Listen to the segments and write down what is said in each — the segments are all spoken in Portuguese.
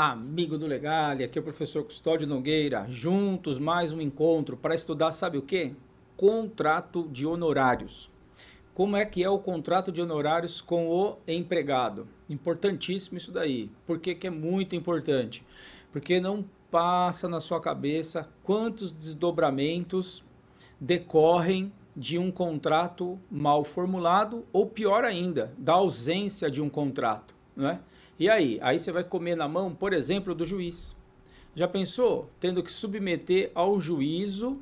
Amigo do Legal, aqui é o professor Custódio Nogueira. Juntos mais um encontro para estudar, sabe o que? Contrato de honorários. Como é que é o contrato de honorários com o empregado? Importantíssimo isso daí. Por que, que é muito importante? Porque não passa na sua cabeça quantos desdobramentos decorrem de um contrato mal formulado ou pior ainda, da ausência de um contrato, não é? E aí? Aí você vai comer na mão, por exemplo, do juiz. Já pensou tendo que submeter ao juízo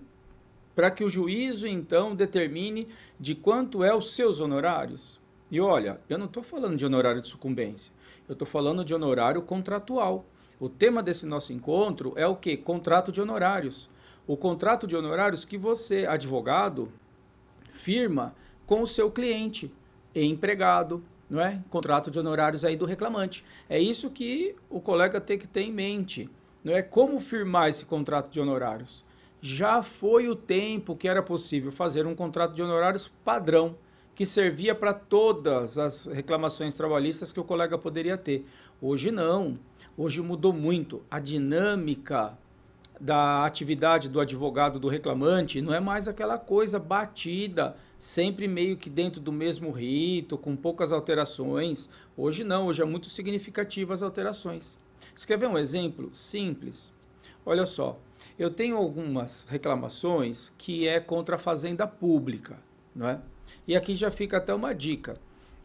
para que o juízo então determine de quanto é os seus honorários? E olha, eu não estou falando de honorário de sucumbência, eu estou falando de honorário contratual. O tema desse nosso encontro é o que? Contrato de honorários. O contrato de honorários que você, advogado, firma com o seu cliente, empregado, não é? Contrato de honorários aí do reclamante. É isso que o colega tem que ter em mente, não é? Como firmar esse contrato de honorários? Já foi o tempo que era possível fazer um contrato de honorários padrão que servia para todas as reclamações trabalhistas que o colega poderia ter. Hoje não. Hoje mudou muito a dinâmica da atividade do advogado do reclamante, não é mais aquela coisa batida sempre meio que dentro do mesmo rito, com poucas alterações. Hoje não, hoje é muito significativa as alterações. escrever um exemplo simples? Olha só, eu tenho algumas reclamações que é contra a fazenda pública, não é? E aqui já fica até uma dica.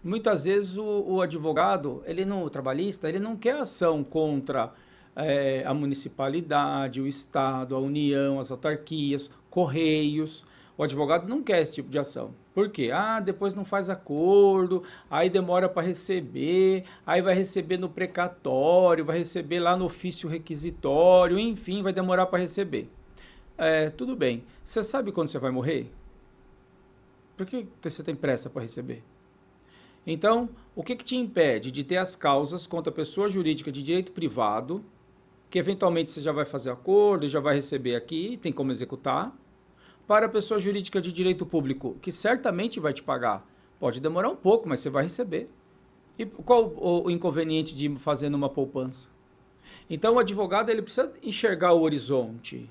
Muitas vezes o, o advogado, ele não, o trabalhista, ele não quer ação contra é, a municipalidade, o Estado, a União, as autarquias, Correios, o advogado não quer esse tipo de ação. Por quê? Ah, depois não faz acordo, aí demora para receber, aí vai receber no precatório, vai receber lá no ofício requisitório, enfim, vai demorar para receber. É, tudo bem. Você sabe quando você vai morrer? Por que você tem pressa para receber? Então, o que, que te impede de ter as causas contra a pessoa jurídica de direito privado, que eventualmente você já vai fazer acordo, já vai receber aqui, tem como executar, para a pessoa jurídica de direito público, que certamente vai te pagar. Pode demorar um pouco, mas você vai receber. E qual o inconveniente de fazer numa poupança? Então o advogado ele precisa enxergar o horizonte,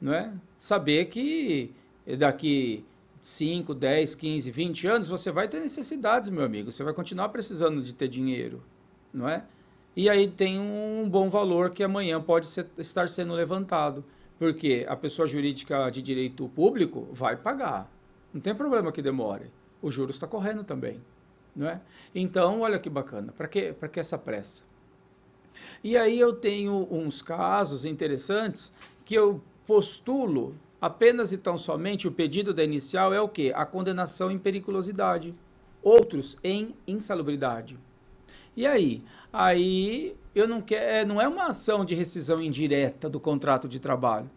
não é? Saber que daqui 5, 10, 15, 20 anos você vai ter necessidades, meu amigo. Você vai continuar precisando de ter dinheiro, não é? E aí tem um bom valor que amanhã pode ser, estar sendo levantado. Porque a pessoa jurídica de direito público vai pagar. Não tem problema que demore. O juros está correndo também. Não é? Então, olha que bacana. Para que, que essa pressa? E aí eu tenho uns casos interessantes que eu postulo apenas e tão somente o pedido da inicial é o quê? A condenação em periculosidade. Outros em insalubridade. E aí? Aí eu não quero. É, não é uma ação de rescisão indireta do contrato de trabalho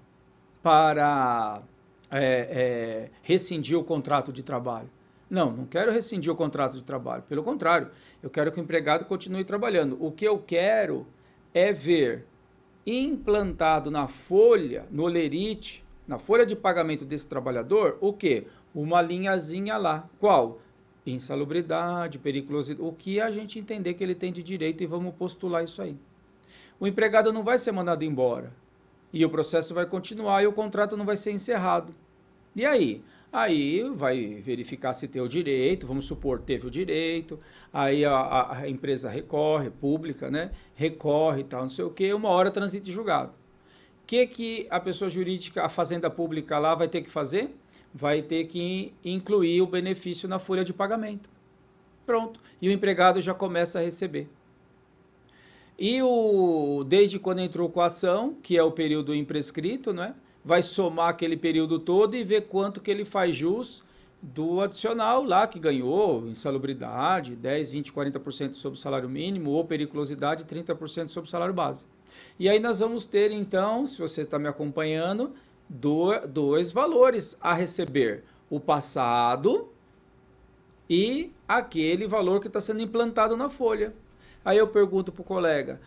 para é, é, rescindir o contrato de trabalho. Não, não quero rescindir o contrato de trabalho. Pelo contrário, eu quero que o empregado continue trabalhando. O que eu quero é ver implantado na folha, no olerite, na folha de pagamento desse trabalhador, o quê? Uma linhazinha lá. Qual? insalubridade, periculosidade, o que a gente entender que ele tem de direito e vamos postular isso aí. O empregado não vai ser mandado embora e o processo vai continuar e o contrato não vai ser encerrado. E aí? Aí vai verificar se tem o direito, vamos supor, teve o direito, aí a, a empresa recorre, pública, né? Recorre e tal, não sei o quê, uma hora transita em julgado. O que, que a pessoa jurídica, a fazenda pública lá vai ter que fazer? vai ter que incluir o benefício na folha de pagamento. Pronto. E o empregado já começa a receber. E o desde quando entrou com a ação, que é o período imprescrito, né? vai somar aquele período todo e ver quanto que ele faz jus do adicional lá que ganhou, insalubridade, 10, 20, 40% sobre o salário mínimo, ou periculosidade, 30% sobre o salário base. E aí nós vamos ter, então, se você está me acompanhando, do, dois valores a receber: o passado e aquele valor que está sendo implantado na folha. Aí eu pergunto para o colega: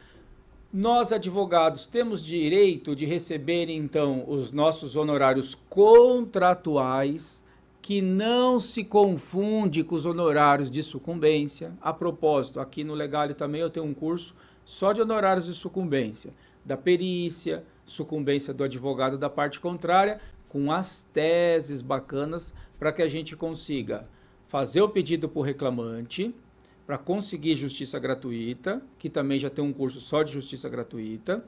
nós advogados temos direito de receber então os nossos honorários contratuais? que não se confunde com os honorários de sucumbência. A propósito, aqui no Legalio também eu tenho um curso só de honorários de sucumbência, da perícia, sucumbência do advogado da parte contrária, com as teses bacanas para que a gente consiga fazer o pedido por reclamante, para conseguir justiça gratuita, que também já tem um curso só de justiça gratuita,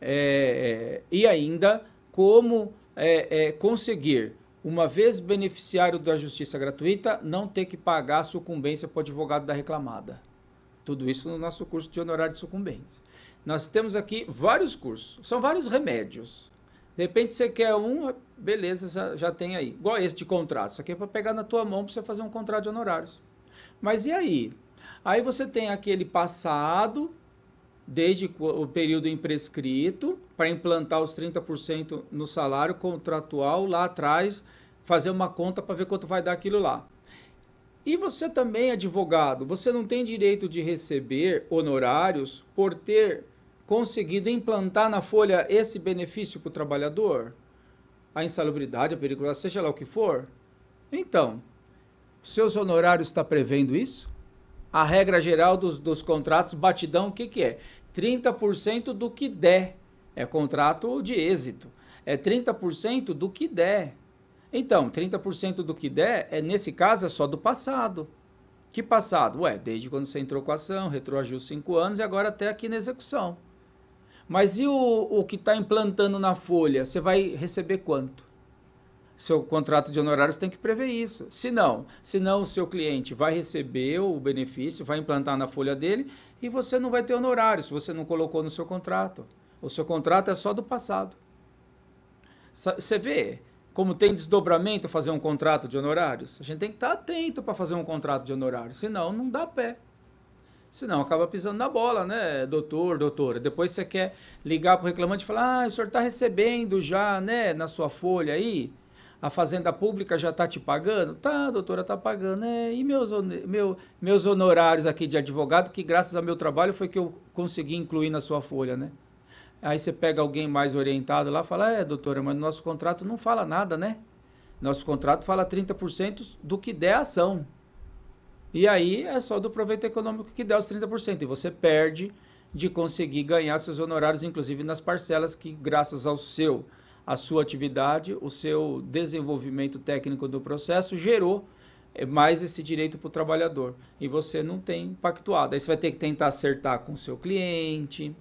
é, e ainda como é, é, conseguir, uma vez beneficiário da justiça gratuita, não ter que pagar a sucumbência para o advogado da reclamada. Tudo isso no nosso curso de honorário de sucumbência. Nós temos aqui vários cursos, são vários remédios. De repente você quer um, beleza, já, já tem aí. Igual esse de contrato, isso aqui é para pegar na tua mão para você fazer um contrato de honorários. Mas e aí? Aí você tem aquele passado, desde o período imprescrito, para implantar os 30% no salário contratual lá atrás, fazer uma conta para ver quanto vai dar aquilo lá. E você também, advogado, você não tem direito de receber honorários por ter conseguido implantar na folha esse benefício para o trabalhador? A insalubridade, a periculosidade, seja lá o que for? Então, seus honorários está prevendo isso? A regra geral dos, dos contratos, batidão, o que, que é? 30% do que der. É contrato de êxito. É 30% do que der. Então, 30% do que der, é, nesse caso, é só do passado. Que passado? Ué, desde quando você entrou com a ação, retroagiu 5 anos e agora até aqui na execução. Mas e o, o que está implantando na folha? Você vai receber quanto? Seu contrato de honorários tem que prever isso. Se não, se não o seu cliente vai receber o benefício, vai implantar na folha dele e você não vai ter honorário se você não colocou no seu contrato. O seu contrato é só do passado. Você vê como tem desdobramento fazer um contrato de honorários? A gente tem que estar tá atento para fazer um contrato de honorários, senão não dá pé. Senão acaba pisando na bola, né, doutor, doutora? Depois você quer ligar para o reclamante e falar: ah, o senhor está recebendo já, né, na sua folha aí? A Fazenda Pública já está te pagando? Tá, doutora, está pagando. É, e meus, meu, meus honorários aqui de advogado, que graças ao meu trabalho foi que eu consegui incluir na sua folha, né? Aí você pega alguém mais orientado lá e fala: é, doutora, mas nosso contrato não fala nada, né? Nosso contrato fala 30% do que der ação. E aí é só do proveito econômico que dá os 30%. E você perde de conseguir ganhar seus honorários, inclusive nas parcelas que, graças ao seu, à sua atividade, o seu desenvolvimento técnico do processo gerou é, mais esse direito para o trabalhador. E você não tem pactuado. Aí você vai ter que tentar acertar com o seu cliente.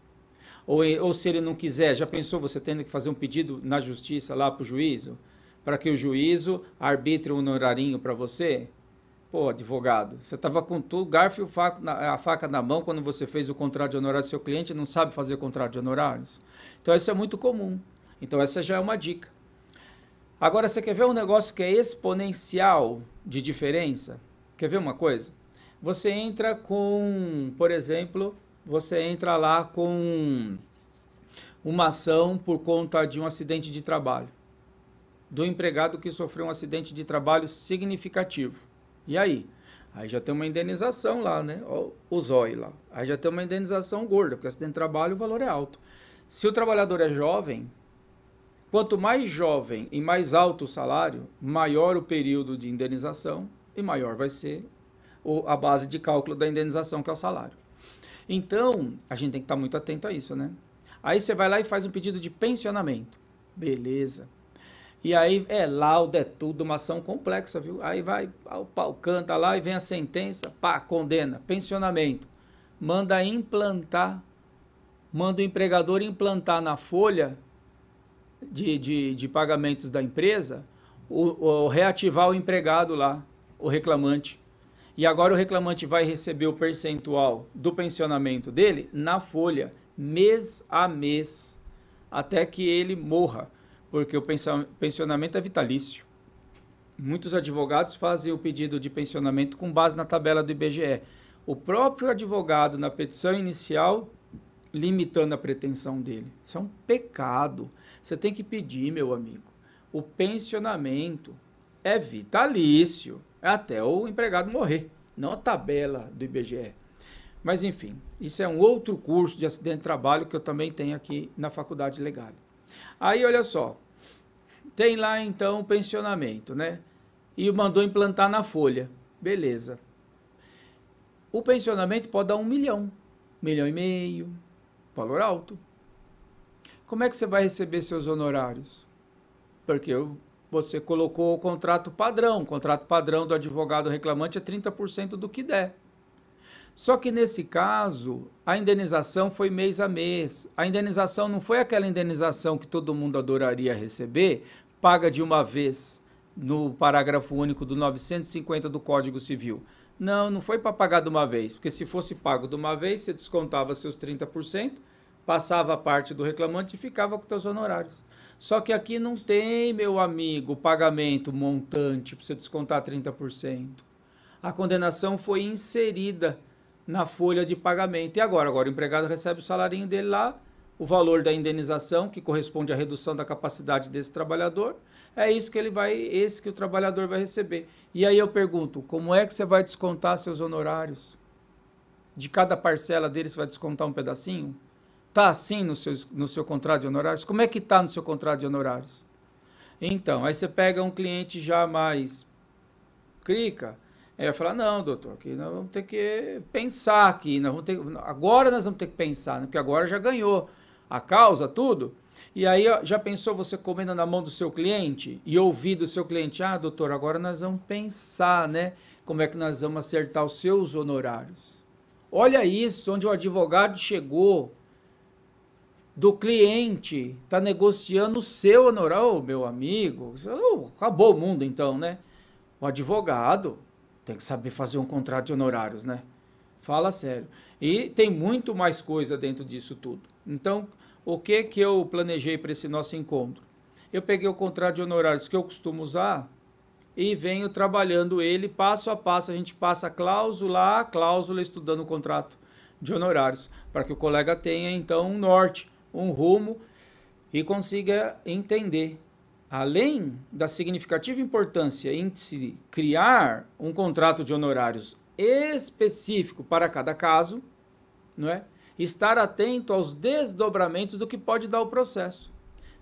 Ou, ou se ele não quiser, já pensou você tendo que fazer um pedido na justiça lá para o juízo? Para que o juízo arbitre um honorarinho para você? Pô, advogado, você estava com tu garfo e faco na, a faca na mão quando você fez o contrato de honorários do seu cliente não sabe fazer contrato de honorários. Então, isso é muito comum. Então, essa já é uma dica. Agora, você quer ver um negócio que é exponencial de diferença? Quer ver uma coisa? Você entra com, por exemplo, você entra lá com uma ação por conta de um acidente de trabalho, do empregado que sofreu um acidente de trabalho significativo. E aí? Aí já tem uma indenização lá, né? O zóio lá. Aí já tem uma indenização gorda, porque acidente de trabalho o valor é alto. Se o trabalhador é jovem, quanto mais jovem e mais alto o salário, maior o período de indenização e maior vai ser a base de cálculo da indenização, que é o salário. Então, a gente tem que estar muito atento a isso, né? Aí você vai lá e faz um pedido de pensionamento. Beleza. E aí é lauda, é tudo, uma ação complexa, viu? Aí vai, o pau canta lá e vem a sentença, pá, condena, pensionamento. Manda implantar, manda o empregador implantar na folha de, de, de pagamentos da empresa, o, o reativar o empregado lá, o reclamante. E agora o reclamante vai receber o percentual do pensionamento dele na folha, mês a mês, até que ele morra porque o pensionamento é vitalício. Muitos advogados fazem o pedido de pensionamento com base na tabela do IBGE. O próprio advogado, na petição inicial, limitando a pretensão dele. Isso é um pecado. Você tem que pedir, meu amigo. O pensionamento é vitalício até o empregado morrer, não a tabela do IBGE. Mas, enfim, isso é um outro curso de acidente de trabalho que eu também tenho aqui na Faculdade Legal. Aí, olha só, tem lá então o pensionamento, né? E mandou implantar na folha. Beleza. O pensionamento pode dar um milhão, milhão e meio, valor alto. Como é que você vai receber seus honorários? Porque você colocou o contrato padrão. O contrato padrão do advogado reclamante é 30% do que der. Só que nesse caso, a indenização foi mês a mês. A indenização não foi aquela indenização que todo mundo adoraria receber, paga de uma vez no parágrafo único do 950 do Código Civil. Não, não foi para pagar de uma vez, porque se fosse pago de uma vez, você descontava seus 30%, passava a parte do reclamante e ficava com seus honorários. Só que aqui não tem, meu amigo, pagamento montante para você descontar 30%. A condenação foi inserida na folha de pagamento. E agora? Agora o empregado recebe o salário dele lá, o valor da indenização, que corresponde à redução da capacidade desse trabalhador, é isso que ele vai, esse que o trabalhador vai receber. E aí eu pergunto, como é que você vai descontar seus honorários? De cada parcela dele você vai descontar um pedacinho? Tá assim no seu, no seu contrato de honorários? Como é que tá no seu contrato de honorários? Então, aí você pega um cliente já mais crica, Aí vai falar, não, doutor, que nós vamos ter que pensar aqui, nós vamos ter, agora nós vamos ter que pensar, né? porque agora já ganhou a causa, tudo. E aí, já pensou você comendo na mão do seu cliente e ouvir do seu cliente, ah, doutor, agora nós vamos pensar, né? Como é que nós vamos acertar os seus honorários? Olha isso, onde o advogado chegou do cliente, está negociando o seu honorário, oh, meu amigo. Oh, acabou o mundo então, né? O advogado tem que saber fazer um contrato de honorários, né? Fala sério. E tem muito mais coisa dentro disso tudo. Então, o que que eu planejei para esse nosso encontro? Eu peguei o contrato de honorários que eu costumo usar e venho trabalhando ele passo a passo. A gente passa cláusula a cláusula estudando o contrato de honorários, para que o colega tenha então um norte, um rumo e consiga entender. Além da significativa importância em se criar um contrato de honorários específico para cada caso, não é? Estar atento aos desdobramentos do que pode dar o processo.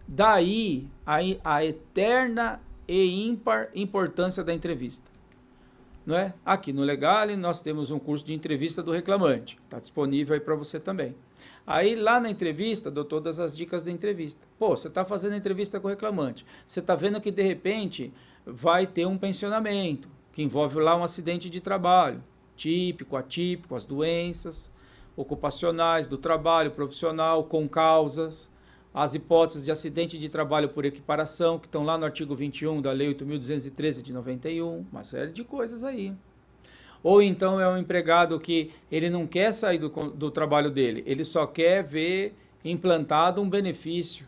Daí a, a eterna e ímpar importância da entrevista. Não é? Aqui no Legale nós temos um curso de entrevista do reclamante, está disponível aí para você também. Aí lá na entrevista dou todas as dicas da entrevista. Pô, você está fazendo entrevista com o reclamante, você está vendo que de repente vai ter um pensionamento, que envolve lá um acidente de trabalho, típico, atípico, as doenças ocupacionais do trabalho profissional com causas, as hipóteses de acidente de trabalho por equiparação, que estão lá no artigo 21 da Lei 8.213 de 91, uma série de coisas aí. Ou então é um empregado que ele não quer sair do, do trabalho dele, ele só quer ver implantado um benefício,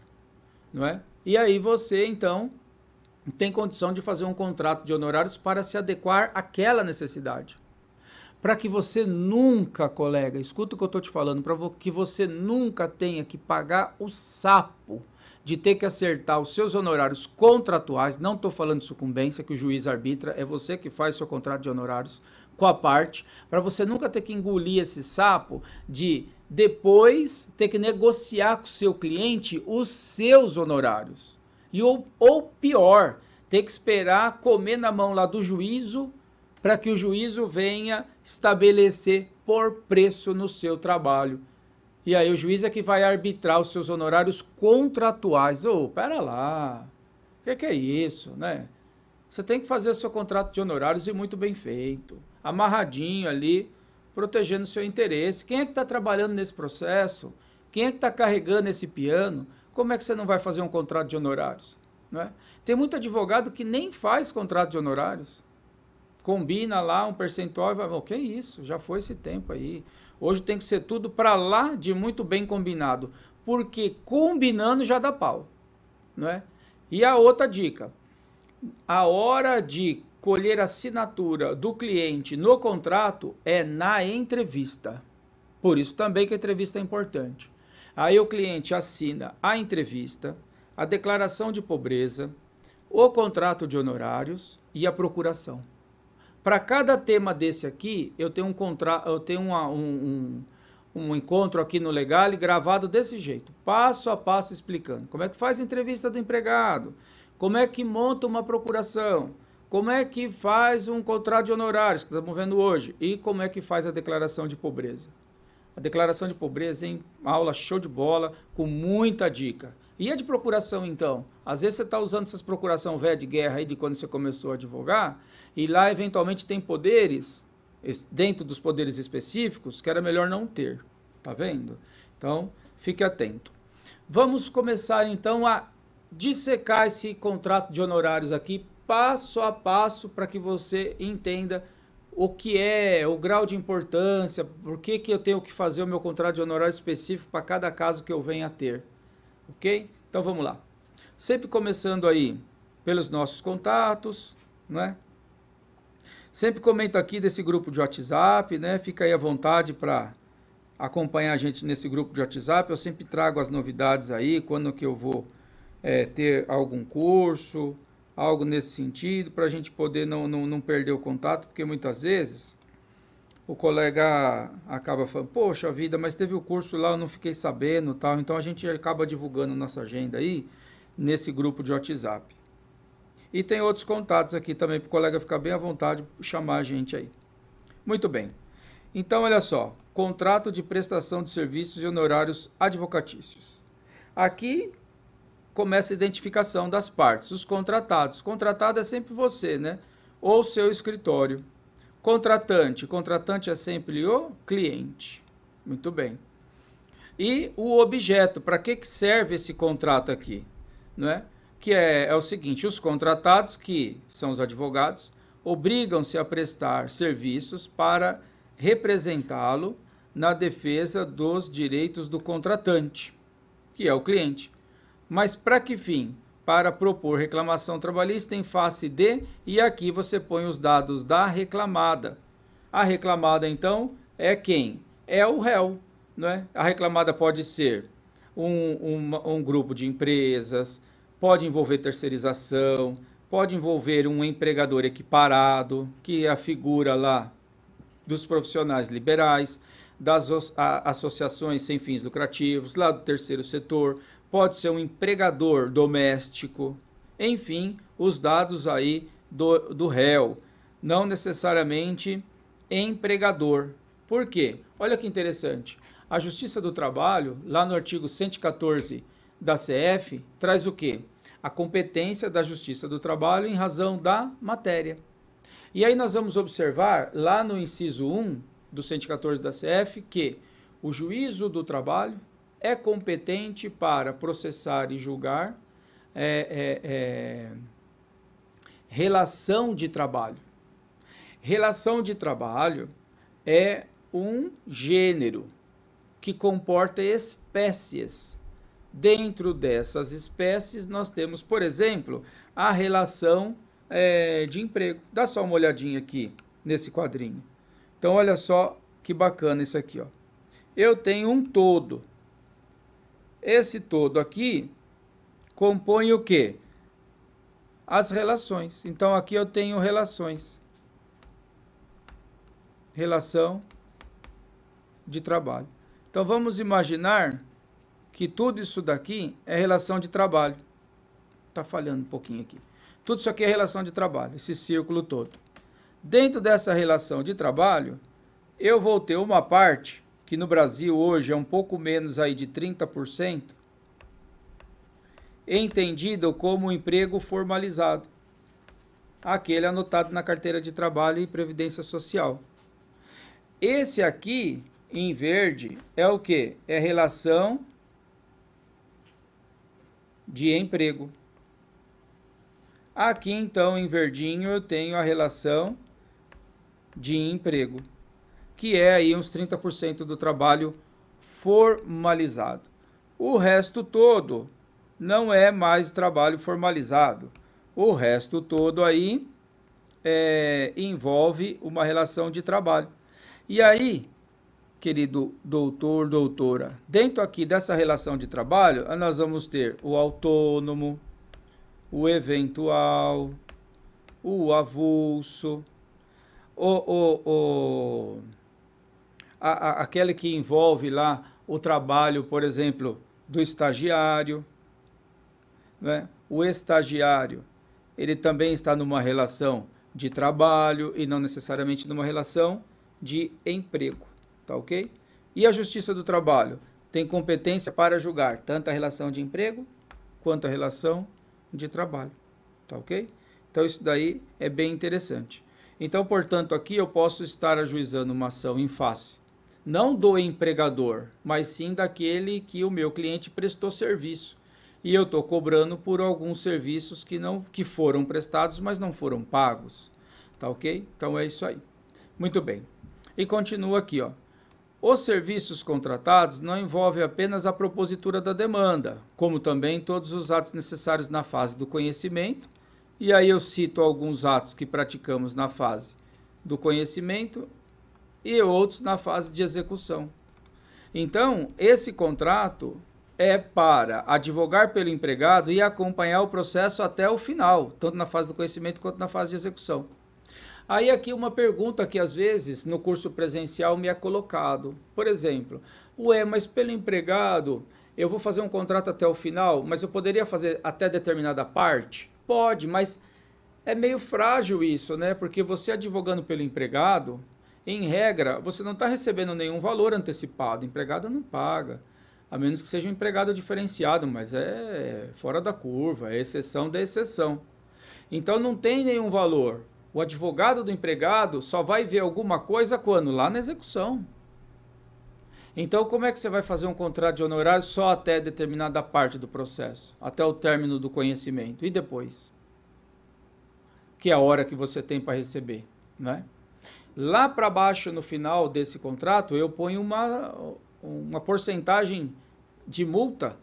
não é? E aí você, então, tem condição de fazer um contrato de honorários para se adequar àquela necessidade. Para que você nunca, colega, escuta o que eu estou te falando, para que você nunca tenha que pagar o sapo de ter que acertar os seus honorários contratuais, não estou falando de sucumbência, que o juiz arbitra, é você que faz seu contrato de honorários com a parte, para você nunca ter que engolir esse sapo de depois ter que negociar com o seu cliente os seus honorários. E ou, ou pior, ter que esperar comer na mão lá do juízo para que o juízo venha estabelecer por preço no seu trabalho. E aí o juiz é que vai arbitrar os seus honorários contratuais. Ô, oh, pera lá, o que, que é isso, né? Você tem que fazer seu contrato de honorários e muito bem feito, amarradinho ali, protegendo o seu interesse. Quem é que está trabalhando nesse processo? Quem é que está carregando esse piano? como é que você não vai fazer um contrato de honorários? É? Tem muito advogado que nem faz contrato de honorários. Combina lá um percentual e vai, o que é isso? Já foi esse tempo aí. Hoje tem que ser tudo para lá de muito bem combinado, porque combinando já dá pau, não é? E a outra dica, a hora de colher a assinatura do cliente no contrato é na entrevista. Por isso também que a entrevista é importante. Aí o cliente assina a entrevista, a declaração de pobreza, o contrato de honorários e a procuração. Para cada tema desse aqui, eu tenho um contrato, eu tenho uma, um, um, um, encontro aqui no Legal gravado desse jeito, passo a passo explicando como é que faz a entrevista do empregado, como é que monta uma procuração, como é que faz um contrato de honorários, que estamos vendo hoje, e como é que faz a declaração de pobreza. A declaração de pobreza, hein? Aula show de bola, com muita dica. E a é de procuração, então? Às vezes você está usando essas procuração velha de guerra aí de quando você começou a advogar, e lá eventualmente tem poderes, dentro dos poderes específicos, que era melhor não ter. Tá vendo? Então, fique atento. Vamos começar então a dissecar esse contrato de honorários aqui, passo a passo, para que você entenda o que é, o grau de importância, por que, que eu tenho que fazer o meu contrato de honorário específico para cada caso que eu venha a ter. Ok? Então vamos lá. Sempre começando aí pelos nossos contatos, né? Sempre comento aqui desse grupo de WhatsApp, né? Fica aí à vontade para acompanhar a gente nesse grupo de WhatsApp. Eu sempre trago as novidades aí, quando que eu vou é, ter algum curso, algo nesse sentido, para a gente poder não, não, não perder o contato, porque muitas vezes o colega acaba falando, poxa vida, mas teve o curso lá, eu não fiquei sabendo tal. Então a gente acaba divulgando nossa agenda aí nesse grupo de WhatsApp. E tem outros contatos aqui também para o colega ficar bem à vontade chamar a gente aí. Muito bem. Então, olha só, contrato de prestação de serviços e honorários advocatícios. Aqui começa a identificação das partes. Os contratados. Contratado é sempre você, né? Ou seu escritório. Contratante. Contratante é sempre o cliente. Muito bem. E o objeto. Para que, que serve esse contrato aqui? Não é? Que é, é o seguinte: os contratados, que são os advogados, obrigam-se a prestar serviços para representá-lo na defesa dos direitos do contratante, que é o cliente mas para que fim? Para propor reclamação trabalhista em face de, e aqui você põe os dados da reclamada. A reclamada, então, é quem? É o réu. Não é? A reclamada pode ser um, um, um grupo de empresas, pode envolver terceirização, pode envolver um empregador equiparado, que é a figura lá dos profissionais liberais, das associações sem fins lucrativos, lá do terceiro setor, pode ser um empregador doméstico, enfim, os dados aí do, do réu, não necessariamente empregador. Por quê? Olha que interessante. A Justiça do Trabalho, lá no artigo 114 da CF, traz o quê? A competência da Justiça do Trabalho em razão da matéria. E aí nós vamos observar, lá no inciso 1 do 114 da CF, que o juízo do trabalho é competente para processar e julgar é, é, é, relação de trabalho. Relação de trabalho é um gênero que comporta espécies. Dentro dessas espécies, nós temos, por exemplo, a relação é, de emprego. Dá só uma olhadinha aqui nesse quadrinho. Então, olha só que bacana isso aqui. Ó. Eu tenho um todo esse todo aqui compõe o quê? As relações. Então aqui eu tenho relações. Relação de trabalho. Então vamos imaginar que tudo isso daqui é relação de trabalho. Está falhando um pouquinho aqui. Tudo isso aqui é relação de trabalho, esse círculo todo. Dentro dessa relação de trabalho, eu vou ter uma parte que no Brasil hoje é um pouco menos aí de 30%, entendido como emprego formalizado, aquele anotado na carteira de trabalho e previdência social. Esse aqui, em verde, é o que? É relação de emprego. Aqui, então, em verdinho, eu tenho a relação de emprego que é aí uns 30% do trabalho formalizado. O resto todo não é mais trabalho formalizado. O resto todo aí é, envolve uma relação de trabalho. E aí, querido doutor, doutora, dentro aqui dessa relação de trabalho, nós vamos ter o autônomo, o eventual, o avulso, o, o, o a, a, aquela que envolve lá o trabalho, por exemplo, do estagiário. Né? O estagiário, ele também está numa relação de trabalho e não necessariamente numa relação de emprego, tá ok? E a Justiça do Trabalho tem competência para julgar tanto a relação de emprego quanto a relação de trabalho, tá ok? Então isso daí é bem interessante. Então, portanto, aqui eu posso estar ajuizando uma ação em face não do empregador, mas sim daquele que o meu cliente prestou serviço. E eu estou cobrando por alguns serviços que não que foram prestados, mas não foram pagos. Tá ok? Então é isso aí. Muito bem. E continua aqui, ó. Os serviços contratados não envolvem apenas a propositura da demanda, como também todos os atos necessários na fase do conhecimento. E aí eu cito alguns atos que praticamos na fase do conhecimento e outros na fase de execução. Então, esse contrato é para advogar pelo empregado e acompanhar o processo até o final, tanto na fase do conhecimento quanto na fase de execução. Aí aqui uma pergunta que às vezes no curso presencial me é colocado. Por exemplo, ué, mas pelo empregado eu vou fazer um contrato até o final, mas eu poderia fazer até determinada parte? Pode, mas é meio frágil isso, né? Porque você advogando pelo empregado, em regra, você não está recebendo nenhum valor antecipado. Empregada não paga. A menos que seja um empregado diferenciado, mas é fora da curva, é exceção da exceção. Então não tem nenhum valor. O advogado do empregado só vai ver alguma coisa quando? Lá na execução. Então, como é que você vai fazer um contrato de honorário só até determinada parte do processo, até o término do conhecimento? E depois? Que é a hora que você tem para receber, não é? Lá para baixo, no final desse contrato, eu ponho uma, uma porcentagem de multa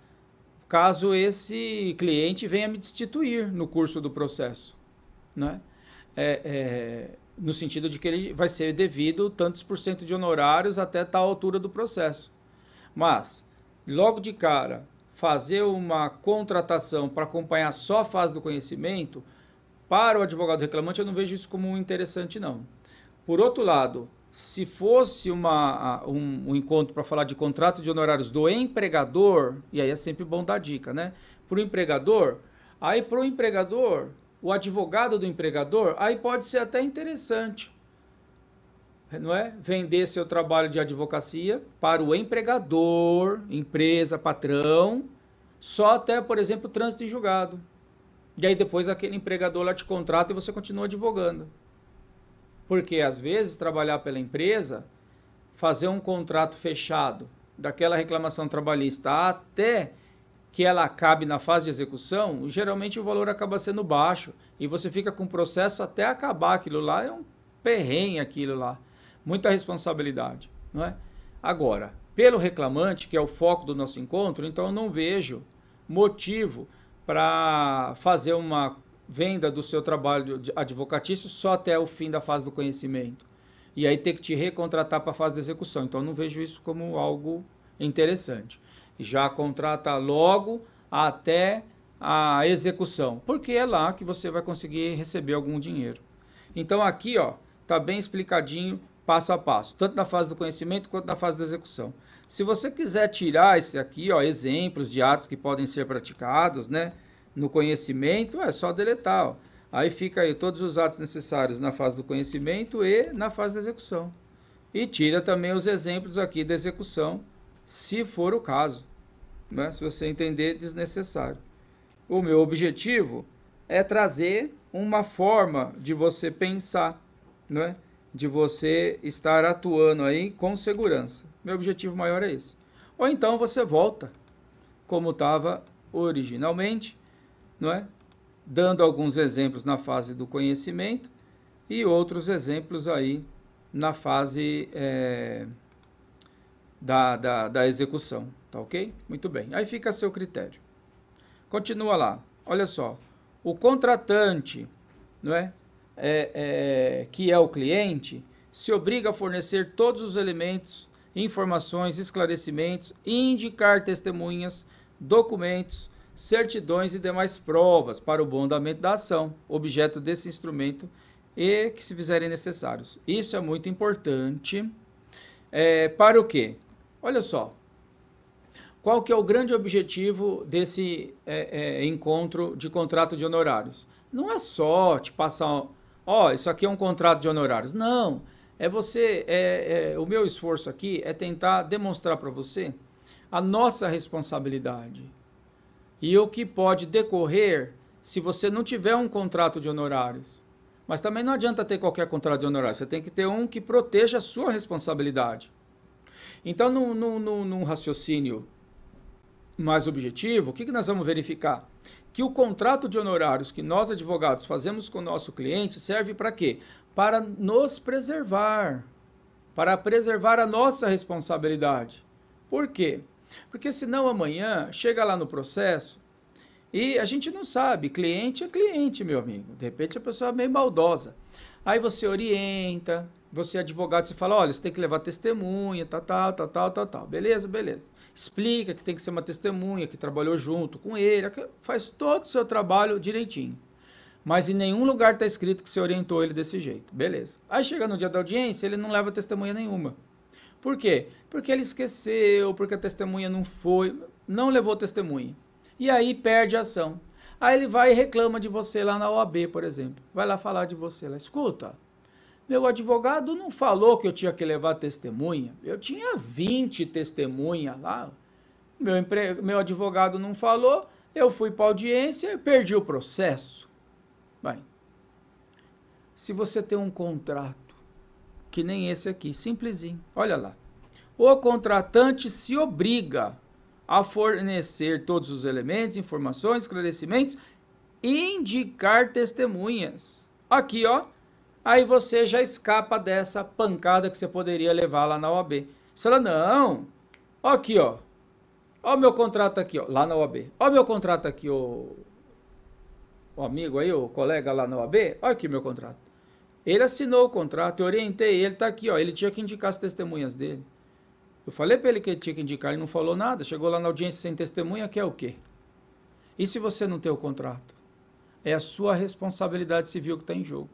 caso esse cliente venha me destituir no curso do processo. Né? É, é, no sentido de que ele vai ser devido tantos por cento de honorários até tal altura do processo. Mas, logo de cara, fazer uma contratação para acompanhar só a fase do conhecimento, para o advogado reclamante, eu não vejo isso como interessante, não. Por outro lado, se fosse uma, um, um encontro para falar de contrato de honorários do empregador, e aí é sempre bom dar dica, né? Para o empregador, aí para o empregador, o advogado do empregador, aí pode ser até interessante, não é? Vender seu trabalho de advocacia para o empregador, empresa, patrão, só até, por exemplo, trânsito em julgado. E aí depois aquele empregador lá te contrata e você continua advogando. Porque às vezes trabalhar pela empresa, fazer um contrato fechado daquela reclamação trabalhista até que ela acabe na fase de execução, geralmente o valor acaba sendo baixo e você fica com o processo até acabar aquilo lá, é um perrengue aquilo lá. Muita responsabilidade, não é? Agora, pelo reclamante, que é o foco do nosso encontro, então eu não vejo motivo para fazer uma venda do seu trabalho advocatício só até o fim da fase do conhecimento. E aí ter que te recontratar para a fase de execução. Então, não vejo isso como algo interessante. Já contrata logo até a execução, porque é lá que você vai conseguir receber algum dinheiro. Então, aqui, ó, tá bem explicadinho, passo a passo, tanto na fase do conhecimento quanto na fase da execução. Se você quiser tirar esse aqui, ó, exemplos de atos que podem ser praticados, né? no conhecimento, é só deletar. Ó. Aí fica aí todos os atos necessários na fase do conhecimento e na fase da execução. E tira também os exemplos aqui da execução, se for o caso, né? se você entender desnecessário. O meu objetivo é trazer uma forma de você pensar, né? de você estar atuando aí com segurança. Meu objetivo maior é esse. Ou então você volta como estava originalmente não é? Dando alguns exemplos na fase do conhecimento e outros exemplos aí na fase é, da, da, da execução, tá ok? Muito bem, aí fica a seu critério. Continua lá, olha só, o contratante, não é? É, é, que é o cliente, se obriga a fornecer todos os elementos, informações, esclarecimentos, indicar testemunhas, documentos, certidões e demais provas para o bom andamento da ação, objeto desse instrumento e que se fizerem necessários. Isso é muito importante. É, para o quê? Olha só, qual que é o grande objetivo desse é, é, encontro de contrato de honorários? Não é só te passar, ó, isso aqui é um contrato de honorários. Não, é você, é, é, o meu esforço aqui é tentar demonstrar para você a nossa responsabilidade, e o que pode decorrer se você não tiver um contrato de honorários. Mas também não adianta ter qualquer contrato de honorários, você tem que ter um que proteja a sua responsabilidade. Então, num, num, num raciocínio mais objetivo, o que, que nós vamos verificar? Que o contrato de honorários que nós advogados fazemos com o nosso cliente serve para quê? Para nos preservar, para preservar a nossa responsabilidade. Por quê? Porque senão amanhã chega lá no processo e a gente não sabe, cliente é cliente, meu amigo. De repente a pessoa é meio maldosa. Aí você orienta, você é advogado, você fala, olha, você tem que levar testemunha, tal, tal, tal, tal, tal, tal. Beleza, beleza. Explica que tem que ser uma testemunha, que trabalhou junto com ele, faz todo o seu trabalho direitinho. Mas em nenhum lugar está escrito que você orientou ele desse jeito. Beleza. Aí chega no dia da audiência, ele não leva testemunha nenhuma. Por quê? porque ele esqueceu, porque a testemunha não foi, não levou testemunha. E aí perde a ação. Aí ele vai e reclama de você lá na OAB, por exemplo. Vai lá falar de você lá. Escuta, meu advogado não falou que eu tinha que levar testemunha. Eu tinha 20 testemunhas lá. Meu, empre... meu advogado não falou, eu fui para audiência e perdi o processo. Bem, se você tem um contrato, que nem esse aqui, simplesinho, olha lá o contratante se obriga a fornecer todos os elementos, informações, esclarecimentos e indicar testemunhas. Aqui, ó, aí você já escapa dessa pancada que você poderia levar lá na OAB. Você fala, não, ó aqui, ó, ó meu contrato aqui, ó, lá na OAB, ó meu contrato aqui, ó, o amigo aí, o colega lá na OAB, olha aqui meu contrato. Ele assinou o contrato, eu orientei ele, tá aqui, ó, ele tinha que indicar as testemunhas dele. Eu falei para ele que ele tinha que indicar, ele não falou nada. Chegou lá na audiência sem testemunha, quer é o quê? E se você não tem o contrato? É a sua responsabilidade civil que está em jogo.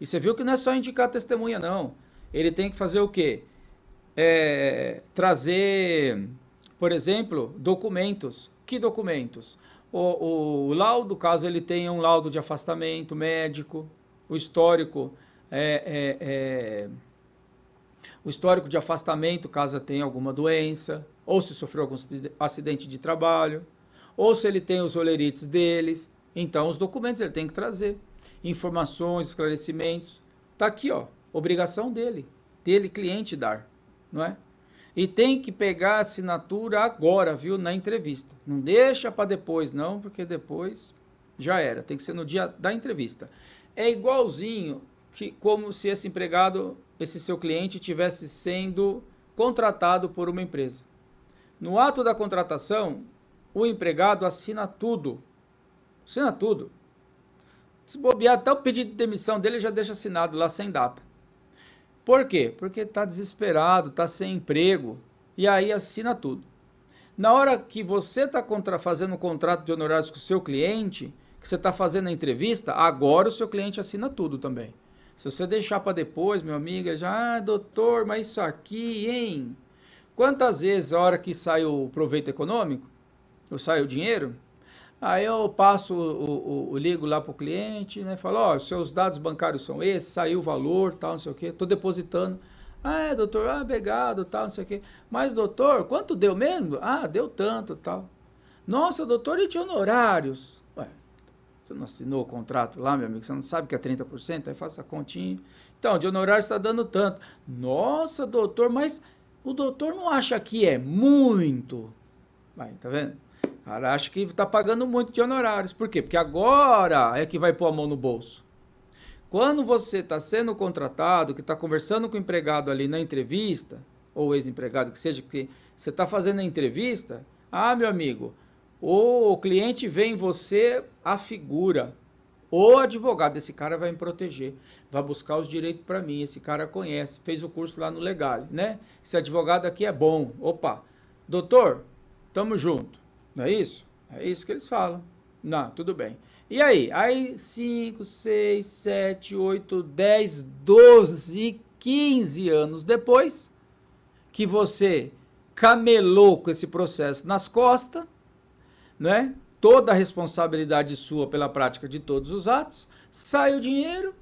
E você viu que não é só indicar testemunha, não. Ele tem que fazer o quê? É, trazer, por exemplo, documentos. Que documentos? O, o, laudo, caso ele tenha um laudo de afastamento médico, o histórico é, é, é o histórico de afastamento, caso tenha alguma doença, ou se sofreu algum acidente de trabalho, ou se ele tem os olerites deles. Então, os documentos ele tem que trazer. Informações, esclarecimentos. Está aqui, ó. Obrigação dele. Dele, cliente, dar. Não é? E tem que pegar a assinatura agora, viu? Na entrevista. Não deixa para depois, não, porque depois já era. Tem que ser no dia da entrevista. É igualzinho que como se esse empregado esse seu cliente estivesse sendo contratado por uma empresa. No ato da contratação, o empregado assina tudo. Assina tudo. Se bobear até o pedido de demissão dele, já deixa assinado lá sem data. Por quê? Porque está desesperado, está sem emprego, e aí assina tudo. Na hora que você está fazendo um contrato de honorários com o seu cliente, que você está fazendo a entrevista, agora o seu cliente assina tudo também. Se você deixar para depois, meu amigo, é já, ah, doutor, mas isso aqui, hein? Quantas vezes a hora que sai o proveito econômico, ou sai o dinheiro, aí eu passo o, o, o ligo lá para o cliente, né? Falo, ó, oh, seus dados bancários são esses, saiu o valor, tal, não sei o quê, estou depositando. Ah, é, doutor, ah, obrigado, tal, não sei o quê. Mas, doutor, quanto deu mesmo? Ah, deu tanto, tal. Nossa, doutor, e de honorários? Você não assinou o contrato lá, meu amigo? Você não sabe que é 30%? Aí faça a continha. Então, de honorário está dando tanto. Nossa, doutor, mas o doutor não acha que é muito? Vai, tá vendo? O cara acha que está pagando muito de honorários. Por quê? Porque agora é que vai pôr a mão no bolso. Quando você está sendo contratado, que está conversando com o empregado ali na entrevista, ou ex-empregado que seja, que você está fazendo a entrevista, ah, meu amigo, o cliente vê em você a figura. O advogado, esse cara vai me proteger, vai buscar os direitos para mim. Esse cara conhece, fez o curso lá no Legale, né? Esse advogado aqui é bom. Opa, doutor, tamo junto. Não é isso? É isso que eles falam. Não, tudo bem. E aí? Aí 5, 6, 7, 8, 10, 12, 15 anos depois que você camelou com esse processo nas costas, né? toda a responsabilidade sua pela prática de todos os atos, sai o dinheiro,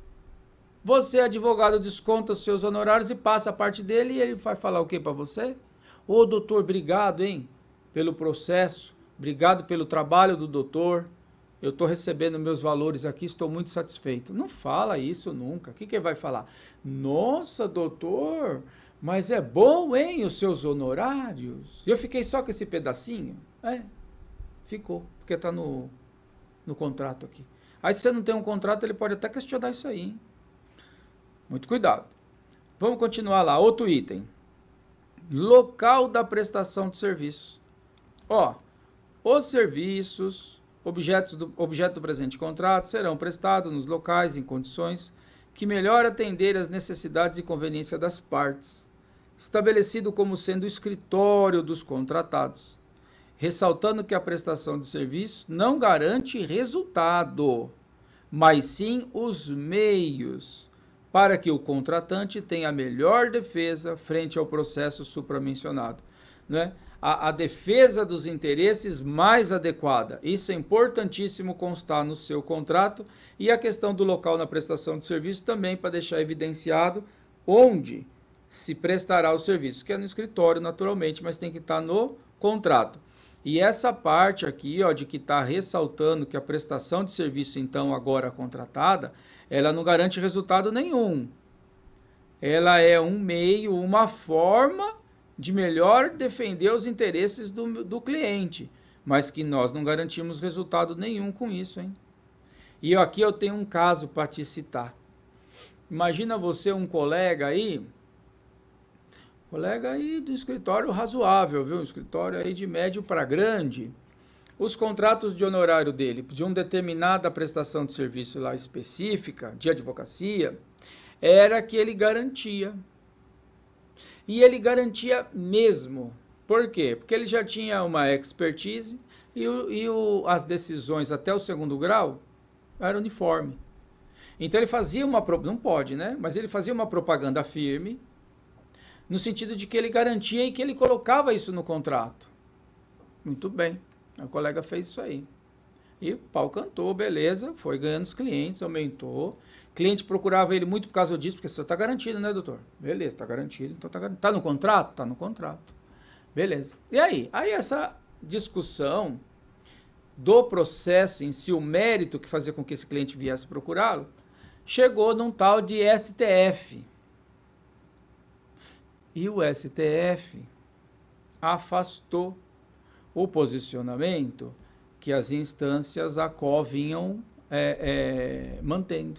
você, é advogado, desconta os seus honorários e passa a parte dele e ele vai falar o que para você? Ô doutor, obrigado, hein, pelo processo, obrigado pelo trabalho do doutor, eu estou recebendo meus valores aqui, estou muito satisfeito. Não fala isso nunca. O que, que ele vai falar? Nossa, doutor, mas é bom, hein, os seus honorários? Eu fiquei só com esse pedacinho? É, Ficou, porque está no, no contrato aqui. Aí se você não tem um contrato, ele pode até questionar isso aí. Hein? Muito cuidado. Vamos continuar lá. Outro item. Local da prestação de serviço. Ó, os serviços, objetos do, objeto do presente contrato, serão prestados nos locais em condições que melhor atender às necessidades e conveniência das partes, estabelecido como sendo o escritório dos contratados ressaltando que a prestação de serviço não garante resultado, mas sim os meios para que o contratante tenha a melhor defesa frente ao processo supramencionado. Né? A, a defesa dos interesses mais adequada. Isso é importantíssimo constar no seu contrato e a questão do local na prestação de serviço também para deixar evidenciado onde se prestará o serviço, que é no escritório naturalmente, mas tem que estar no contrato. E essa parte aqui, ó, de que está ressaltando que a prestação de serviço, então, agora contratada, ela não garante resultado nenhum. Ela é um meio, uma forma de melhor defender os interesses do, do cliente, mas que nós não garantimos resultado nenhum com isso, hein? E aqui eu tenho um caso para te citar. Imagina você, um colega aí, Colega aí do escritório razoável, viu? Um escritório aí de médio para grande. Os contratos de honorário dele, de uma determinada prestação de serviço lá específica, de advocacia, era que ele garantia. E ele garantia mesmo. Por quê? Porque ele já tinha uma expertise e, o, e o, as decisões até o segundo grau eram uniforme. Então ele fazia uma. Não pode, né? Mas ele fazia uma propaganda firme no sentido de que ele garantia e que ele colocava isso no contrato. Muito bem, a colega fez isso aí. E o pau cantou, beleza, foi ganhando os clientes, aumentou. Cliente procurava ele muito por causa disso, porque você está garantido, né, doutor? Beleza, está garantido, então está garantido. Está no contrato? Está no contrato. Beleza. E aí? Aí essa discussão do processo em si, o mérito que fazia com que esse cliente viesse procurá-lo, chegou num tal de STF, e o STF afastou o posicionamento que as instâncias a qual vinham é, é, mantendo.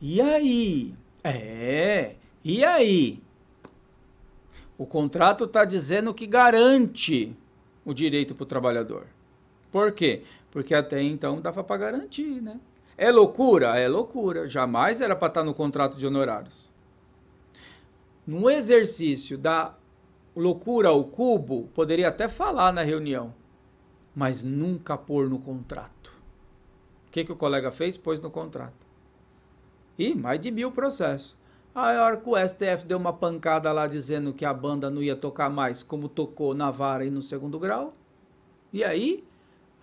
E aí? É, e aí? O contrato está dizendo que garante o direito para o trabalhador. Por quê? Porque até então dava para garantir, né? É loucura? É loucura. Jamais era para estar tá no contrato de honorários. No exercício da loucura ao cubo, poderia até falar na reunião, mas nunca pôr no contrato. O que, que o colega fez? Pôs no contrato. E mais de mil processos. Aí a hora que o STF deu uma pancada lá dizendo que a banda não ia tocar mais, como tocou na vara e no segundo grau, e aí?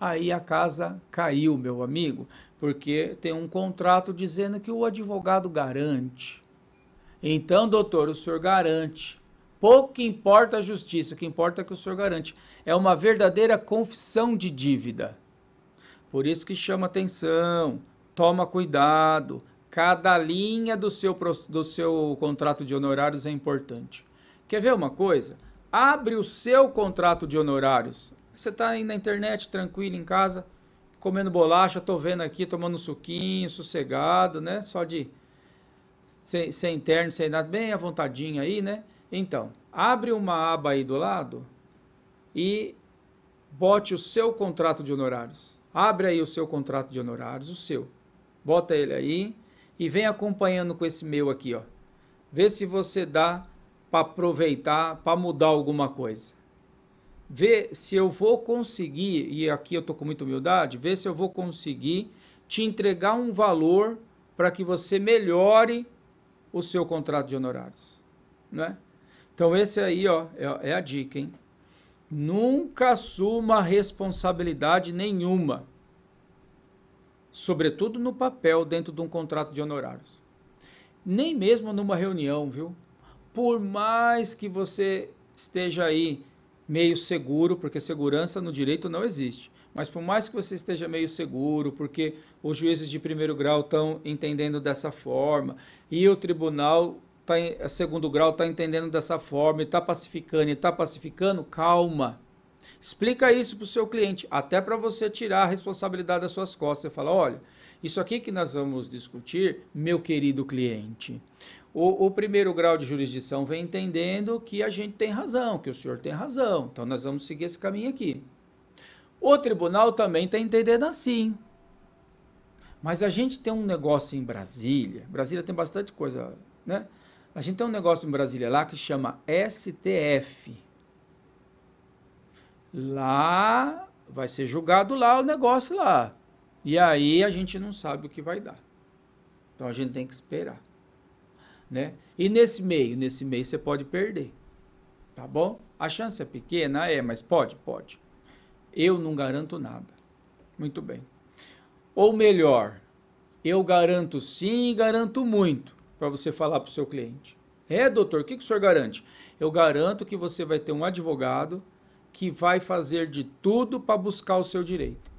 Aí a casa caiu, meu amigo, porque tem um contrato dizendo que o advogado garante. Então, doutor, o senhor garante. Pouco importa a justiça, o que importa é que o senhor garante. É uma verdadeira confissão de dívida. Por isso que chama atenção, toma cuidado. Cada linha do seu, do seu contrato de honorários é importante. Quer ver uma coisa? Abre o seu contrato de honorários. Você está aí na internet, tranquilo, em casa, comendo bolacha, estou vendo aqui, tomando suquinho, sossegado, né? Só de sem, sem terno, sem nada, bem à vontadinha aí, né? Então, abre uma aba aí do lado e bote o seu contrato de honorários. Abre aí o seu contrato de honorários, o seu. Bota ele aí e vem acompanhando com esse meu aqui, ó. Vê se você dá para aproveitar, para mudar alguma coisa. Vê se eu vou conseguir, e aqui eu tô com muita humildade, vê se eu vou conseguir te entregar um valor para que você melhore o seu contrato de honorários, não é? Então esse aí, ó, é, é a dica, hein? Nunca assuma responsabilidade nenhuma, sobretudo no papel dentro de um contrato de honorários. Nem mesmo numa reunião, viu? Por mais que você esteja aí meio seguro, porque segurança no direito não existe. Mas por mais que você esteja meio seguro, porque os juízes de primeiro grau estão entendendo dessa forma, e o tribunal tá, é, segundo grau está entendendo dessa forma, e está pacificando, e está pacificando, calma. Explica isso para o seu cliente, até para você tirar a responsabilidade das suas costas. Você fala, olha, isso aqui que nós vamos discutir, meu querido cliente, o, o, primeiro grau de jurisdição vem entendendo que a gente tem razão, que o senhor tem razão. Então nós vamos seguir esse caminho aqui. O tribunal também está entendendo assim. Mas a gente tem um negócio em Brasília, Brasília tem bastante coisa, né? A gente tem um negócio em Brasília lá que chama STF. Lá vai ser julgado lá o negócio lá. E aí a gente não sabe o que vai dar. Então a gente tem que esperar, né? E nesse meio, nesse meio você pode perder. Tá bom? A chance é pequena, é, mas pode, pode eu não garanto nada. Muito bem. Ou melhor, eu garanto sim e garanto muito para você falar para o seu cliente. É, doutor, o que, que o senhor garante? Eu garanto que você vai ter um advogado que vai fazer de tudo para buscar o seu direito.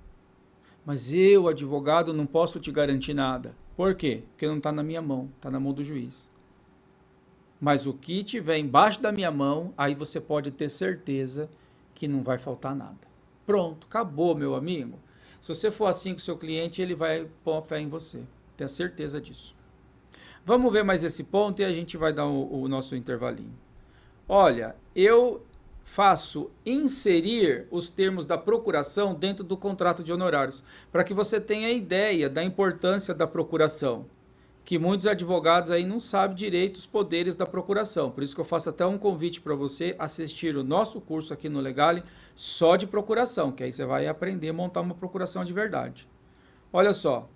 Mas eu, advogado, não posso te garantir nada. Por quê? Porque não está na minha mão, está na mão do juiz. Mas o que tiver embaixo da minha mão, aí você pode ter certeza que não vai faltar nada. Pronto, acabou, meu amigo. Se você for assim com o seu cliente, ele vai pôr fé em você. Tenha certeza disso. Vamos ver mais esse ponto e a gente vai dar o, o nosso intervalinho. Olha, eu faço inserir os termos da procuração dentro do contrato de honorários, para que você tenha ideia da importância da procuração que muitos advogados aí não sabem direito os poderes da procuração. Por isso que eu faço até um convite para você assistir o nosso curso aqui no Legale só de procuração, que aí você vai aprender a montar uma procuração de verdade. Olha só,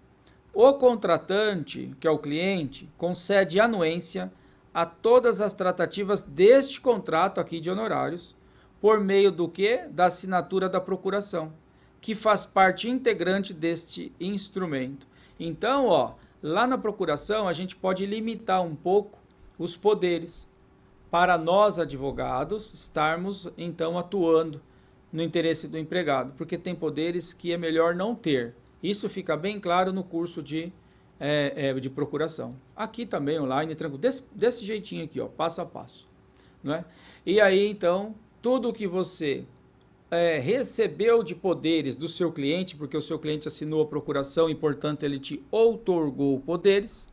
o contratante, que é o cliente, concede anuência a todas as tratativas deste contrato aqui de honorários, por meio do que? Da assinatura da procuração, que faz parte integrante deste instrumento. Então, ó, Lá na procuração, a gente pode limitar um pouco os poderes para nós, advogados, estarmos então atuando no interesse do empregado, porque tem poderes que é melhor não ter. Isso fica bem claro no curso de, é, é, de procuração. Aqui também, online, tranquilo, desse, desse jeitinho aqui, ó, passo a passo. Não é? E aí, então, tudo que você é, recebeu de poderes do seu cliente, porque o seu cliente assinou a procuração e, portanto, ele te outorgou poderes,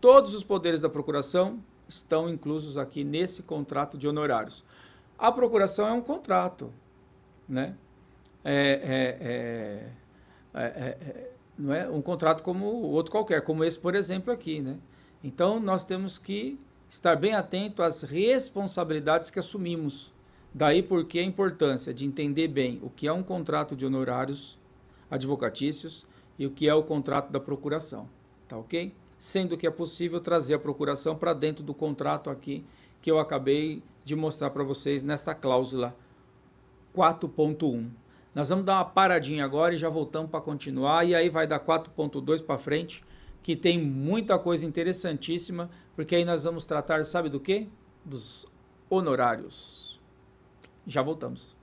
todos os poderes da procuração estão inclusos aqui nesse contrato de honorários. A procuração é um contrato, né? É, é, é, é, é não é um contrato como outro qualquer, como esse, por exemplo, aqui, né? Então, nós temos que estar bem atento às responsabilidades que assumimos Daí porque a importância de entender bem o que é um contrato de honorários advocatícios e o que é o contrato da procuração, tá ok? Sendo que é possível trazer a procuração para dentro do contrato aqui que eu acabei de mostrar para vocês nesta cláusula 4.1. Nós vamos dar uma paradinha agora e já voltamos para continuar e aí vai dar 4.2 para frente, que tem muita coisa interessantíssima, porque aí nós vamos tratar, sabe do quê? Dos honorários. Já voltamos.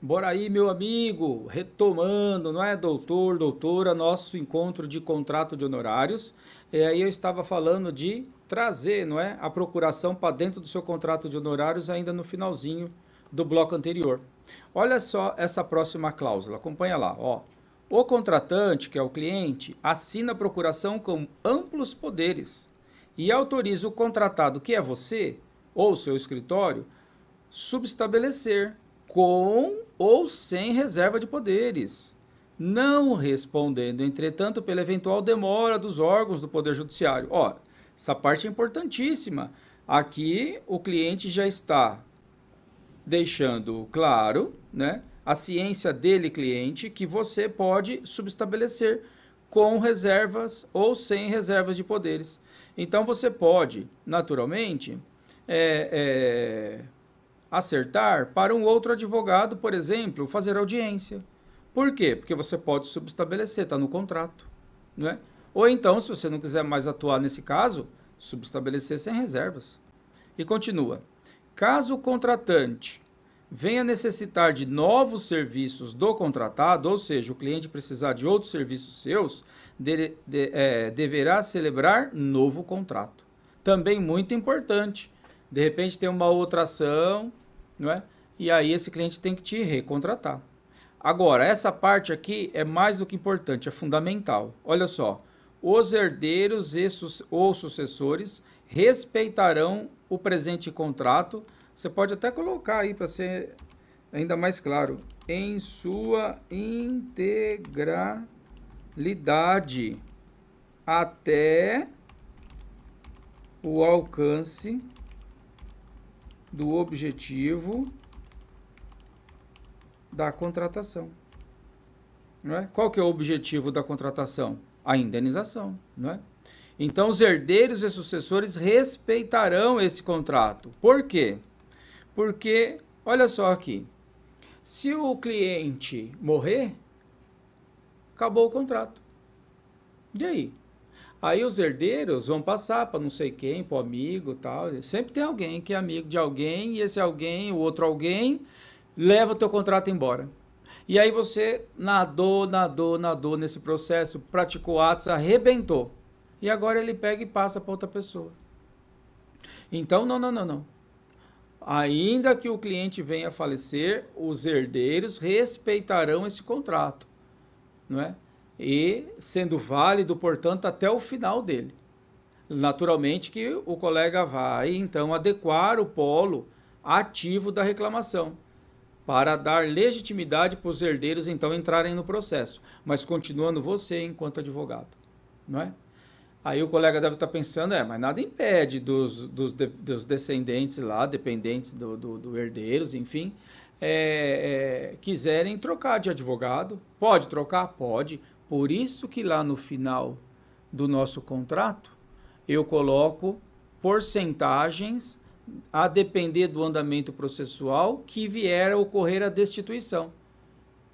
Bora aí, meu amigo, retomando, não é, doutor, doutora, nosso encontro de contrato de honorários. E é, aí eu estava falando de trazer, não é, a procuração para dentro do seu contrato de honorários ainda no finalzinho do bloco anterior. Olha só essa próxima cláusula, acompanha lá, ó. O contratante, que é o cliente, assina a procuração com amplos poderes e autoriza o contratado, que é você ou seu escritório, subestabelecer com ou sem reserva de poderes, não respondendo, entretanto, pela eventual demora dos órgãos do Poder Judiciário. Ó, essa parte é importantíssima. Aqui o cliente já está deixando claro, né, a ciência dele, cliente, que você pode subestabelecer com reservas ou sem reservas de poderes. Então você pode, naturalmente, é, é acertar para um outro advogado, por exemplo, fazer audiência. Por quê? Porque você pode subestabelecer, está no contrato. Né? Ou então, se você não quiser mais atuar nesse caso, subestabelecer sem reservas. E continua. Caso o contratante venha necessitar de novos serviços do contratado, ou seja, o cliente precisar de outros serviços seus, de, de, é, deverá celebrar novo contrato. Também muito importante de repente tem uma outra ação, não é? E aí esse cliente tem que te recontratar. Agora, essa parte aqui é mais do que importante, é fundamental. Olha só, os herdeiros e su ou sucessores respeitarão o presente contrato. Você pode até colocar aí para ser ainda mais claro, em sua integralidade até o alcance do objetivo da contratação. Não é? Qual que é o objetivo da contratação? A indenização, não é? Então os herdeiros e sucessores respeitarão esse contrato. Por quê? Porque olha só aqui. Se o cliente morrer, acabou o contrato. E aí? Aí os herdeiros vão passar para não sei quem, para o amigo tal. Sempre tem alguém que é amigo de alguém, e esse alguém, o outro alguém, leva o teu contrato embora. E aí você nadou, nadou, nadou nesse processo, praticou atos, arrebentou. E agora ele pega e passa para outra pessoa. Então, não, não, não, não. Ainda que o cliente venha a falecer, os herdeiros respeitarão esse contrato, não é? e sendo válido, portanto, até o final dele. Naturalmente que o colega vai então adequar o polo ativo da reclamação para dar legitimidade para os herdeiros então entrarem no processo, mas continuando você enquanto advogado, não é? Aí o colega deve estar pensando, é, mas nada impede dos, dos, de, dos descendentes lá, dependentes do, do, do herdeiros, enfim, é, é, quiserem trocar de advogado. Pode trocar? Pode. Por isso que lá no final do nosso contrato, eu coloco porcentagens a depender do andamento processual que vier a ocorrer a destituição.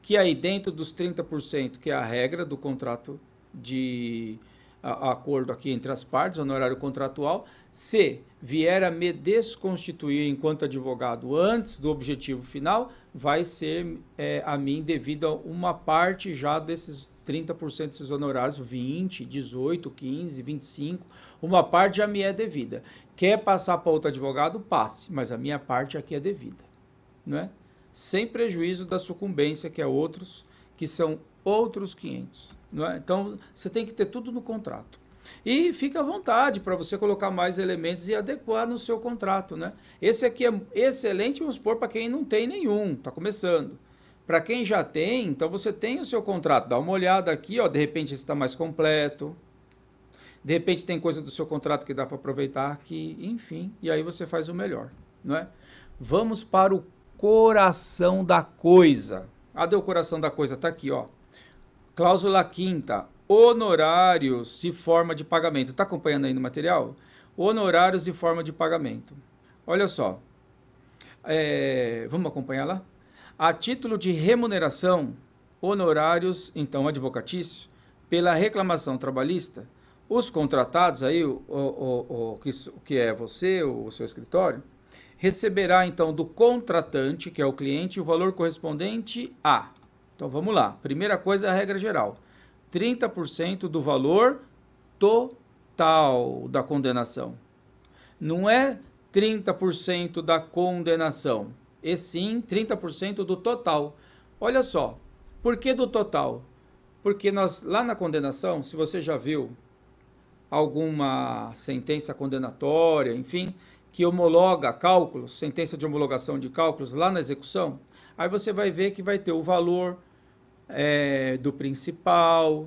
Que aí dentro dos 30%, que é a regra do contrato de a, acordo aqui entre as partes, honorário contratual, se vier a me desconstituir enquanto advogado antes do objetivo final, vai ser é, a mim devido a uma parte já desses 30% desses honorários, 20, 18, 15, 25, uma parte já me é devida. Quer passar para outro advogado, passe, mas a minha parte aqui é devida, não é? Sem prejuízo da sucumbência que é outros, que são outros 500, não é? Então, você tem que ter tudo no contrato. E fica à vontade para você colocar mais elementos e adequar no seu contrato, né? Esse aqui é excelente, vamos supor, para quem não tem nenhum, está começando. Para quem já tem, então você tem o seu contrato. Dá uma olhada aqui, ó, de repente está mais completo. De repente tem coisa do seu contrato que dá para aproveitar que enfim, e aí você faz o melhor, não é? Vamos para o coração da coisa. Cadê o coração da coisa? Tá aqui, ó. Cláusula quinta, honorários e forma de pagamento. Tá acompanhando aí no material? Honorários e forma de pagamento. Olha só. É, vamos acompanhar lá? A título de remuneração, honorários, então advocatício, pela reclamação trabalhista, os contratados aí, o, o, o, que, que é você, o, o seu escritório, receberá então do contratante, que é o cliente, o valor correspondente a. Então vamos lá. Primeira coisa, é a regra geral: 30% do valor total da condenação. Não é 30% da condenação e sim 30% do total. Olha só, por que do total? Porque nós, lá na condenação, se você já viu alguma sentença condenatória, enfim, que homologa cálculos, sentença de homologação de cálculos lá na execução, aí você vai ver que vai ter o valor é, do principal,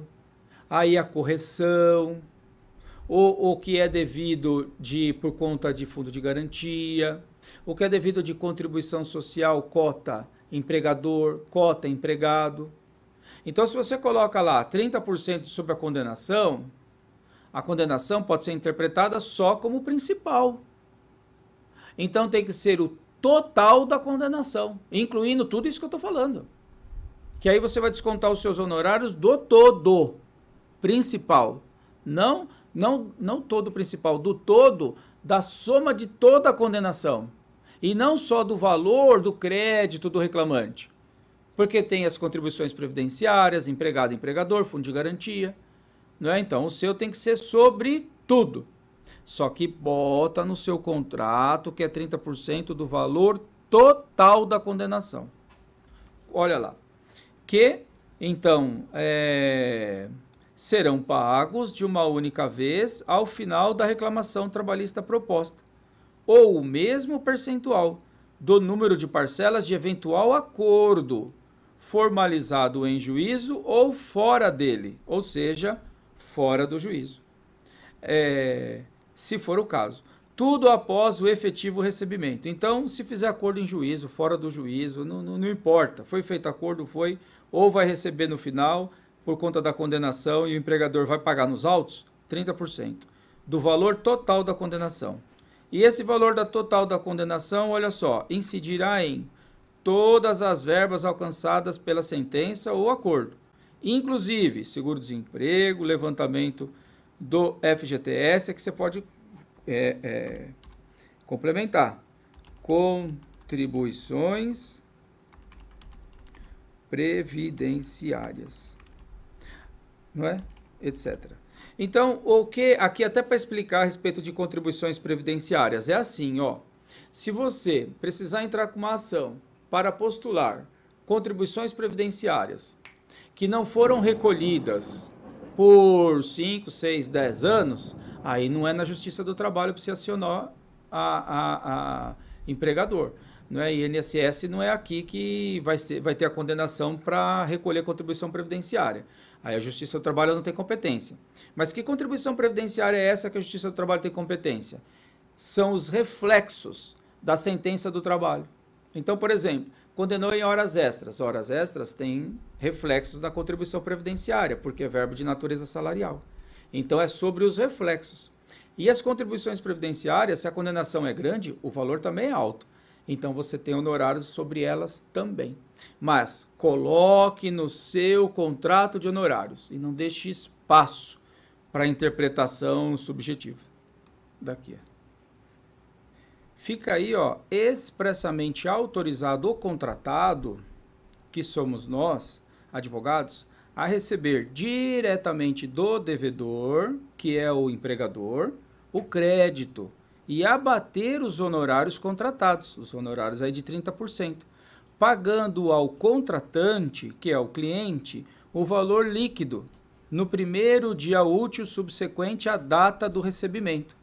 aí a correção, ou o que é devido de por conta de fundo de garantia. O que é devido de contribuição social, cota empregador, cota empregado. Então, se você coloca lá 30% sobre a condenação, a condenação pode ser interpretada só como principal. Então, tem que ser o total da condenação, incluindo tudo isso que eu estou falando. Que aí você vai descontar os seus honorários do todo principal. Não, não, não todo principal, do todo, da soma de toda a condenação e não só do valor do crédito do reclamante. Porque tem as contribuições previdenciárias, empregado, empregador, fundo de garantia. Não é? Então, o seu tem que ser sobre tudo. Só que bota no seu contrato que é 30% do valor total da condenação. Olha lá. Que, então, é, serão pagos de uma única vez ao final da reclamação trabalhista proposta ou o mesmo percentual do número de parcelas de eventual acordo formalizado em juízo ou fora dele, ou seja, fora do juízo, é, se for o caso. Tudo após o efetivo recebimento. Então, se fizer acordo em juízo, fora do juízo, não, não, não importa. Foi feito acordo, foi, ou vai receber no final, por conta da condenação, e o empregador vai pagar nos autos 30% do valor total da condenação. E esse valor da total da condenação, olha só, incidirá em todas as verbas alcançadas pela sentença ou acordo, inclusive seguro-desemprego, levantamento do FGTS, é que você pode é, é, complementar. Contribuições previdenciárias, não é? Etc. Então, o que aqui até para explicar a respeito de contribuições previdenciárias é assim, ó. Se você precisar entrar com uma ação para postular contribuições previdenciárias que não foram recolhidas por 5, 6, 10 anos, aí não é na Justiça do Trabalho para se acionar a, a, a empregador. Não é? INSS não é aqui que vai, ser, vai ter a condenação para recolher contribuição previdenciária. Aí a Justiça do Trabalho não tem competência. Mas que contribuição previdenciária é essa que a Justiça do Trabalho tem competência? São os reflexos da sentença do trabalho. Então, por exemplo, condenou em horas extras. Horas extras têm reflexos da contribuição previdenciária, porque é verbo de natureza salarial. Então, é sobre os reflexos. E as contribuições previdenciárias, se a condenação é grande, o valor também é alto. Então você tem honorários sobre elas também. Mas coloque no seu contrato de honorários e não deixe espaço para interpretação subjetiva. Daqui. Fica aí, ó, expressamente autorizado o contratado, que somos nós, advogados, a receber diretamente do devedor, que é o empregador, o crédito e abater os honorários contratados, os honorários aí de 30%, pagando ao contratante, que é o cliente, o valor líquido no primeiro dia útil subsequente à data do recebimento.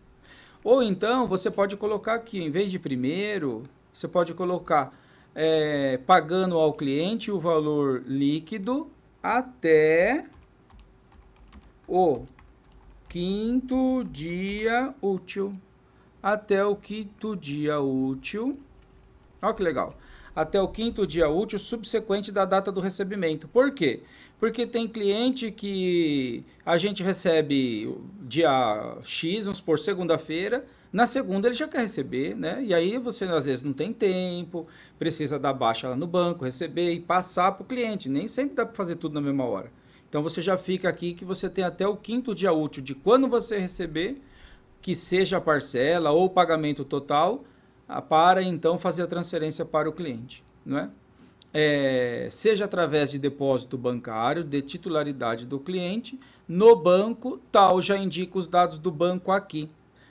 Ou então você pode colocar aqui, em vez de primeiro, você pode colocar é, pagando ao cliente o valor líquido até o quinto dia útil até o quinto dia útil. Olha que legal. Até o quinto dia útil subsequente da data do recebimento. Por quê? Porque tem cliente que a gente recebe dia X, vamos por segunda-feira, na segunda ele já quer receber, né? E aí você às vezes não tem tempo, precisa dar baixa lá no banco, receber e passar para o cliente. Nem sempre dá para fazer tudo na mesma hora. Então você já fica aqui que você tem até o quinto dia útil de quando você receber que seja parcela ou pagamento total, ah, para então fazer a transferência para o cliente, não é? É, seja através de depósito bancário de titularidade do cliente no banco tal já indica os dados do banco aqui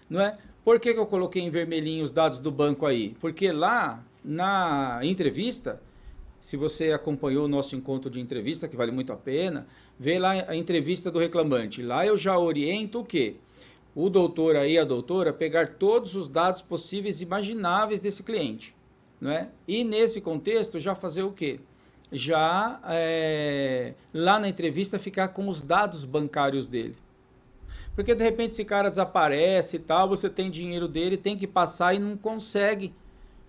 não é por que, que eu coloquei em vermelhinho os dados do banco aí porque lá na entrevista se você acompanhou o nosso encontro de entrevista que vale muito a pena vê lá a entrevista do reclamante lá eu já oriento o que o doutor aí, a doutora, pegar todos os dados possíveis e imagináveis desse cliente. é? E nesse contexto, já fazer o quê? Já é, lá na entrevista ficar com os dados bancários dele. Porque de repente esse cara desaparece e tal, você tem dinheiro dele, tem que passar e não consegue,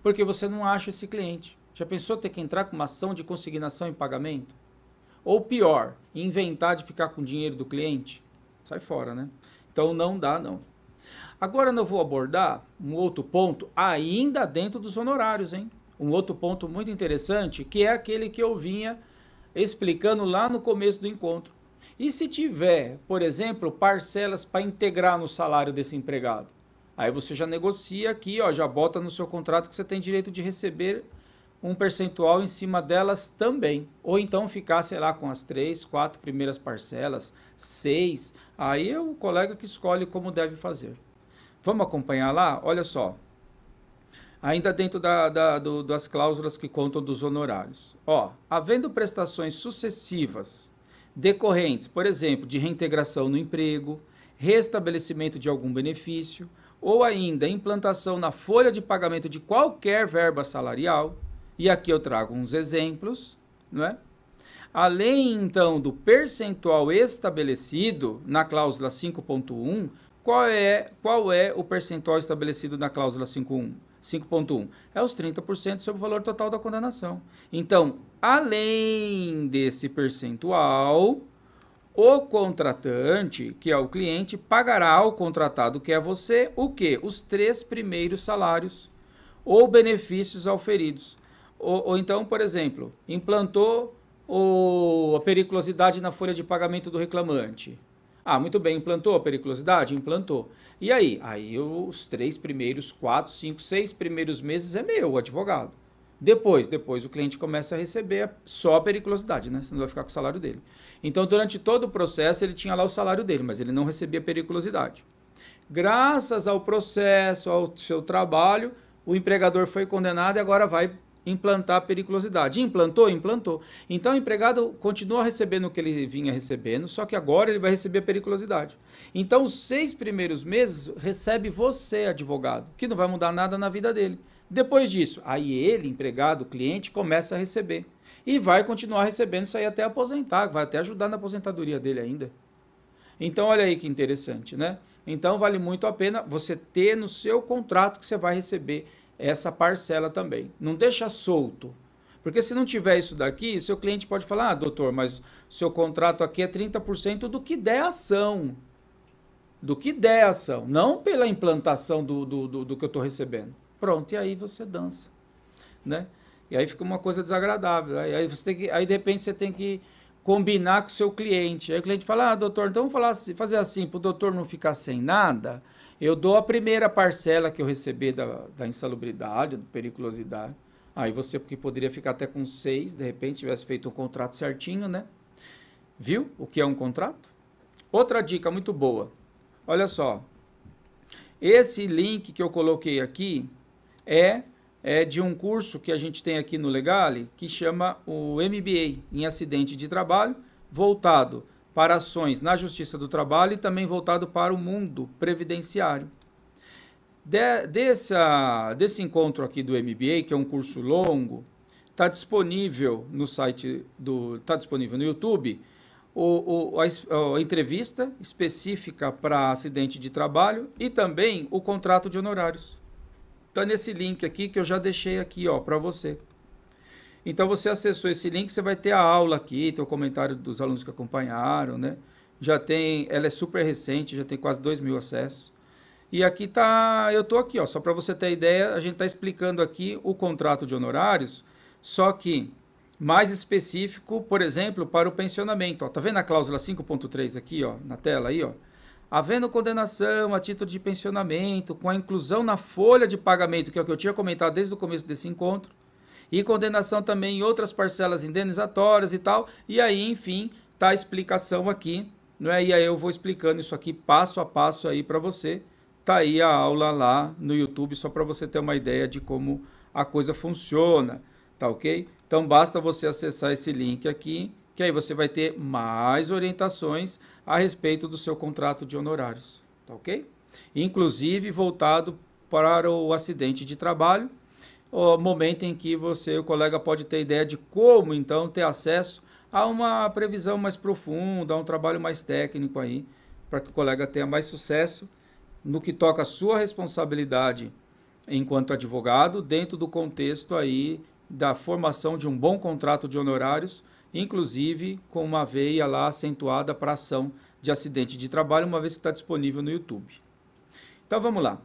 porque você não acha esse cliente. Já pensou ter que entrar com uma ação de consignação em pagamento? Ou pior, inventar de ficar com o dinheiro do cliente? Sai fora, né? Então não dá não. Agora eu vou abordar um outro ponto ainda dentro dos honorários, hein? Um outro ponto muito interessante, que é aquele que eu vinha explicando lá no começo do encontro. E se tiver, por exemplo, parcelas para integrar no salário desse empregado? Aí você já negocia aqui, ó, já bota no seu contrato que você tem direito de receber um percentual em cima delas também. Ou então ficar, sei lá, com as três, quatro primeiras parcelas, seis. Aí é o colega que escolhe como deve fazer. Vamos acompanhar lá? Olha só. Ainda dentro da, da, do, das cláusulas que contam dos honorários. Ó, havendo prestações sucessivas decorrentes, por exemplo, de reintegração no emprego, restabelecimento de algum benefício, ou ainda implantação na folha de pagamento de qualquer verba salarial, e aqui eu trago uns exemplos, não é? Além então do percentual estabelecido na cláusula 5.1, qual é, qual é o percentual estabelecido na cláusula 5.1? é os 30% sobre o valor total da condenação. Então, além desse percentual, o contratante, que é o cliente, pagará ao contratado, que é você, o quê? Os três primeiros salários ou benefícios auferidos ou, ou então, por exemplo, implantou o, a periculosidade na folha de pagamento do reclamante. Ah, muito bem, implantou a periculosidade? Implantou. E aí? Aí os três primeiros, quatro, cinco, seis primeiros meses é meu, o advogado. Depois, depois o cliente começa a receber só a periculosidade, né? Senão vai ficar com o salário dele. Então, durante todo o processo, ele tinha lá o salário dele, mas ele não recebia periculosidade. Graças ao processo, ao seu trabalho, o empregador foi condenado e agora vai implantar a periculosidade. Implantou? Implantou. Então o empregado continua recebendo o que ele vinha recebendo, só que agora ele vai receber a periculosidade. Então os seis primeiros meses recebe você, advogado, que não vai mudar nada na vida dele. Depois disso, aí ele, empregado, cliente, começa a receber. E vai continuar recebendo isso aí até aposentar, vai até ajudar na aposentadoria dele ainda. Então, olha aí que interessante, né? Então, vale muito a pena você ter no seu contrato que você vai receber essa parcela também. Não deixa solto. Porque se não tiver isso daqui, seu cliente pode falar: ah, doutor, mas seu contrato aqui é 30% do que der ação. Do que der ação, não pela implantação do, do, do, do que eu estou recebendo. Pronto, e aí você dança. Né? E aí fica uma coisa desagradável. Aí, você tem que, aí de repente você tem que combinar com o seu cliente. Aí o cliente fala: ah, doutor, então vamos falar fazer assim para o doutor não ficar sem nada eu dou a primeira parcela que eu receber da, da insalubridade, da periculosidade. Aí você, porque poderia ficar até com seis, de repente tivesse feito um contrato certinho, né? Viu o que é um contrato? Outra dica muito boa. Olha só. Esse link que eu coloquei aqui é, é de um curso que a gente tem aqui no Legale que chama o MBA em Acidente de Trabalho, voltado para ações na Justiça do Trabalho e também voltado para o mundo previdenciário. De, dessa, desse encontro aqui do MBA, que é um curso longo, está disponível no site do. está disponível no YouTube o, o a, a entrevista específica para acidente de trabalho e também o contrato de honorários. Está nesse link aqui que eu já deixei aqui ó para você. Então você acessou esse link, você vai ter a aula aqui, tem o comentário dos alunos que acompanharam, né? Já tem, ela é super recente, já tem quase 2 mil acessos. E aqui tá, eu tô aqui, ó, só para você ter ideia, a gente tá explicando aqui o contrato de honorários, só que mais específico, por exemplo, para o pensionamento, ó. Tá vendo a cláusula 5.3 aqui, ó, na tela aí, ó? Havendo condenação a título de pensionamento, com a inclusão na folha de pagamento, que é o que eu tinha comentado desde o começo desse encontro, e condenação também em outras parcelas indenizatórias e tal. E aí, enfim, tá a explicação aqui, não é? E aí eu vou explicando isso aqui passo a passo aí para você. Tá aí a aula lá no YouTube só para você ter uma ideia de como a coisa funciona, tá OK? Então basta você acessar esse link aqui, que aí você vai ter mais orientações a respeito do seu contrato de honorários, tá OK? Inclusive voltado para o acidente de trabalho, o momento em que você, o colega, pode ter ideia de como então ter acesso a uma previsão mais profunda, a um trabalho mais técnico aí, para que o colega tenha mais sucesso no que toca à sua responsabilidade enquanto advogado, dentro do contexto aí da formação de um bom contrato de honorários, inclusive com uma veia lá acentuada para ação de acidente de trabalho, uma vez que está disponível no YouTube. Então vamos lá.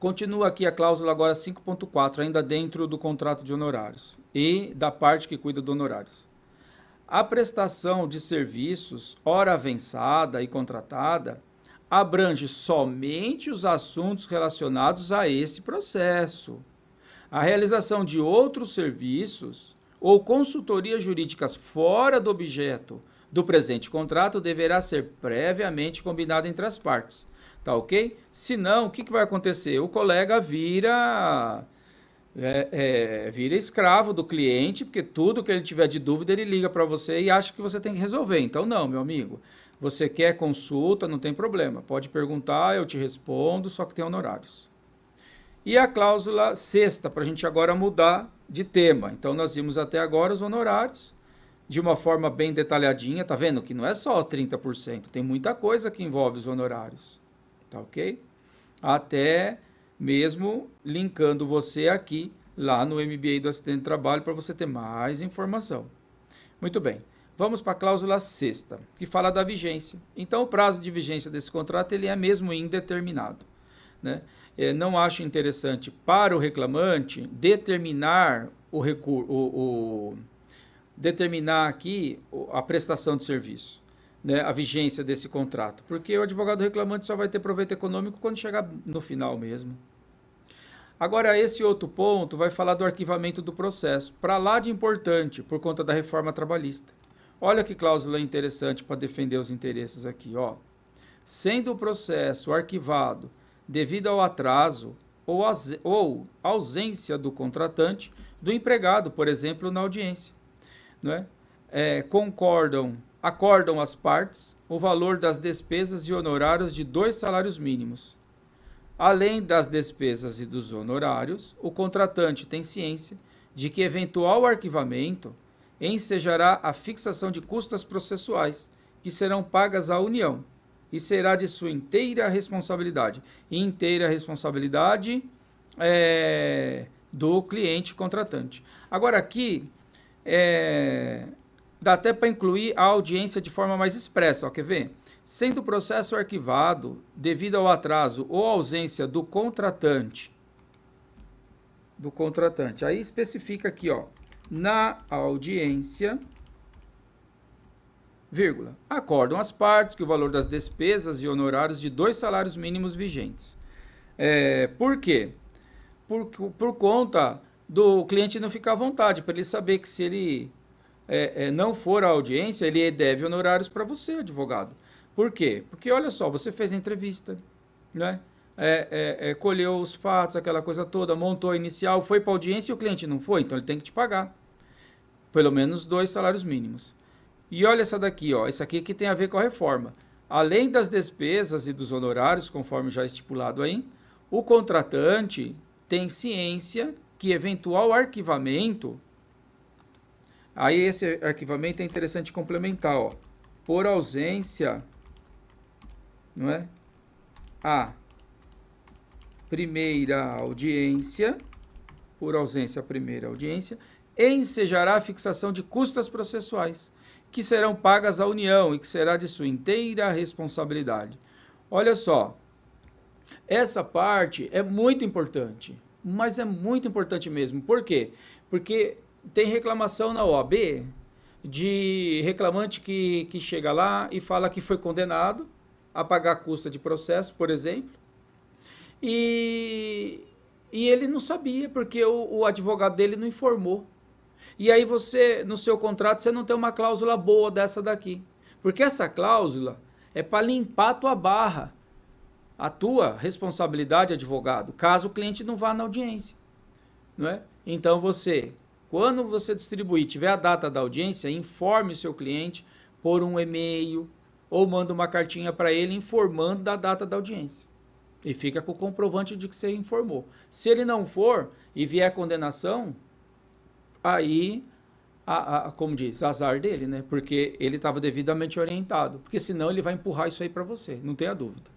Continua aqui a cláusula agora 5.4, ainda dentro do contrato de honorários e da parte que cuida do honorários. A prestação de serviços, hora avançada e contratada, abrange somente os assuntos relacionados a esse processo. A realização de outros serviços ou consultorias jurídicas fora do objeto do presente contrato deverá ser previamente combinada entre as partes Tá ok? Se não, o que, que vai acontecer? O colega vira. É, é, vira escravo do cliente, porque tudo que ele tiver de dúvida ele liga para você e acha que você tem que resolver. Então, não, meu amigo. Você quer consulta, não tem problema. Pode perguntar, eu te respondo, só que tem honorários. E a cláusula sexta, para a gente agora mudar de tema. Então, nós vimos até agora os honorários de uma forma bem detalhadinha. Tá vendo que não é só 30%, tem muita coisa que envolve os honorários tá ok? Até mesmo linkando você aqui lá no MBA do acidente de trabalho para você ter mais informação. Muito bem. Vamos para a cláusula sexta, que fala da vigência. Então, o prazo de vigência desse contrato ele é mesmo indeterminado. Né? É, não acho interessante para o reclamante determinar o recurso, determinar aqui a prestação de serviço né, a vigência desse contrato, porque o advogado reclamante só vai ter proveito econômico quando chegar no final mesmo. Agora, esse outro ponto vai falar do arquivamento do processo, para lá de importante, por conta da reforma trabalhista. Olha que cláusula interessante para defender os interesses aqui, ó. Sendo o processo arquivado devido ao atraso ou, ou ausência do contratante, do empregado, por exemplo, na audiência, não é? É, concordam acordam as partes o valor das despesas e honorários de dois salários mínimos. Além das despesas e dos honorários, o contratante tem ciência de que eventual arquivamento ensejará a fixação de custas processuais que serão pagas à União e será de sua inteira responsabilidade. E inteira responsabilidade é, do cliente contratante. Agora, aqui é, Dá até para incluir a audiência de forma mais expressa, ó, quer ver? Sendo o processo arquivado devido ao atraso ou ausência do contratante, do contratante. Aí especifica aqui, ó, na audiência, vírgula, acordam as partes que o valor das despesas e honorários de dois salários mínimos vigentes. É, por quê? Por, por conta do cliente não ficar à vontade, para ele saber que se ele é, é, não for à audiência, ele deve honorários para você, advogado. Por quê? Porque olha só, você fez a entrevista, né? É, é, é colheu os fatos, aquela coisa toda, montou a inicial, foi para audiência e o cliente não foi, então ele tem que te pagar pelo menos dois salários mínimos. E olha essa daqui, ó, essa aqui que tem a ver com a reforma. Além das despesas e dos honorários, conforme já estipulado aí, o contratante tem ciência que eventual arquivamento Aí esse arquivamento é interessante complementar, ó. Por ausência, não é? A primeira audiência, por ausência a primeira audiência, ensejará a fixação de custas processuais, que serão pagas à União e que será de sua inteira responsabilidade. Olha só, essa parte é muito importante, mas é muito importante mesmo. Por quê? Porque tem reclamação na OAB de reclamante que, que chega lá e fala que foi condenado a pagar a custa de processo, por exemplo, e, e ele não sabia, porque o, o advogado dele não informou. E aí você, no seu contrato, você não tem uma cláusula boa dessa daqui. Porque essa cláusula é para limpar a tua barra, a tua responsabilidade, advogado, caso o cliente não vá na audiência. Não é? Então você quando você distribuir, tiver a data da audiência, informe o seu cliente por um e-mail ou manda uma cartinha para ele informando da data da audiência. E fica com o comprovante de que você informou. Se ele não for e vier condenação, aí, a, a, como diz, azar dele, né? Porque ele estava devidamente orientado. Porque senão ele vai empurrar isso aí para você, não tenha dúvida.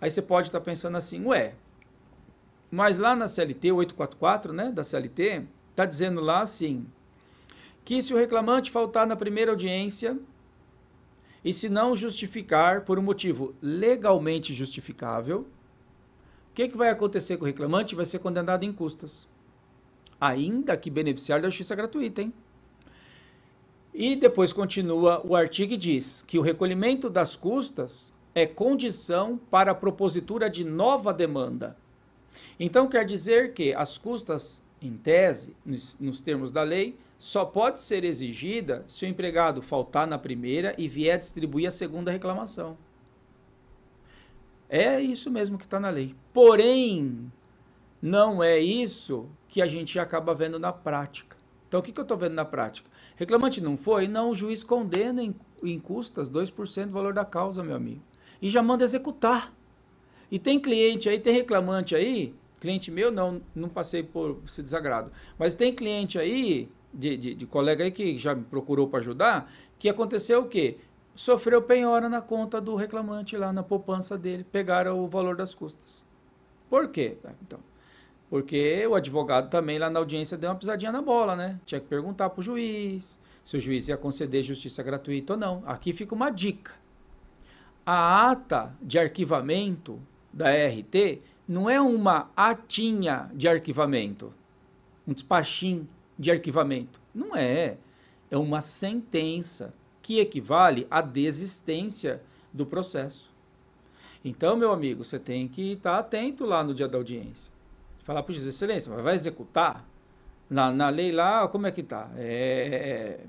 Aí você pode estar tá pensando assim, ué, mas lá na CLT 844, né, da CLT, Está dizendo lá assim: que se o reclamante faltar na primeira audiência e se não justificar por um motivo legalmente justificável, o que, que vai acontecer com o reclamante? Vai ser condenado em custas. Ainda que beneficiário da justiça gratuita, hein? E depois continua o artigo e diz que o recolhimento das custas é condição para a propositura de nova demanda. Então quer dizer que as custas em tese, nos, nos termos da lei, só pode ser exigida se o empregado faltar na primeira e vier distribuir a segunda reclamação. É isso mesmo que está na lei. Porém, não é isso que a gente acaba vendo na prática. Então, o que, que eu estou vendo na prática? Reclamante não foi? Não, o juiz condena em, em custas 2% do valor da causa, meu amigo. E já manda executar. E tem cliente aí, tem reclamante aí, Cliente meu, não, não passei por esse desagrado. Mas tem cliente aí, de, de, de colega aí que já me procurou para ajudar, que aconteceu o quê? Sofreu penhora na conta do reclamante lá, na poupança dele, pegaram o valor das custas. Por quê? Ah, então, porque o advogado também lá na audiência deu uma pisadinha na bola, né? Tinha que perguntar para o juiz se o juiz ia conceder justiça gratuita ou não. Aqui fica uma dica. A ata de arquivamento da RT não é uma atinha de arquivamento, um despachim de arquivamento. Não é. É uma sentença que equivale à desistência do processo. Então, meu amigo, você tem que estar atento lá no dia da audiência. Falar para o juiz, excelência, mas vai executar? Na, na lei lá, como é que está? É é,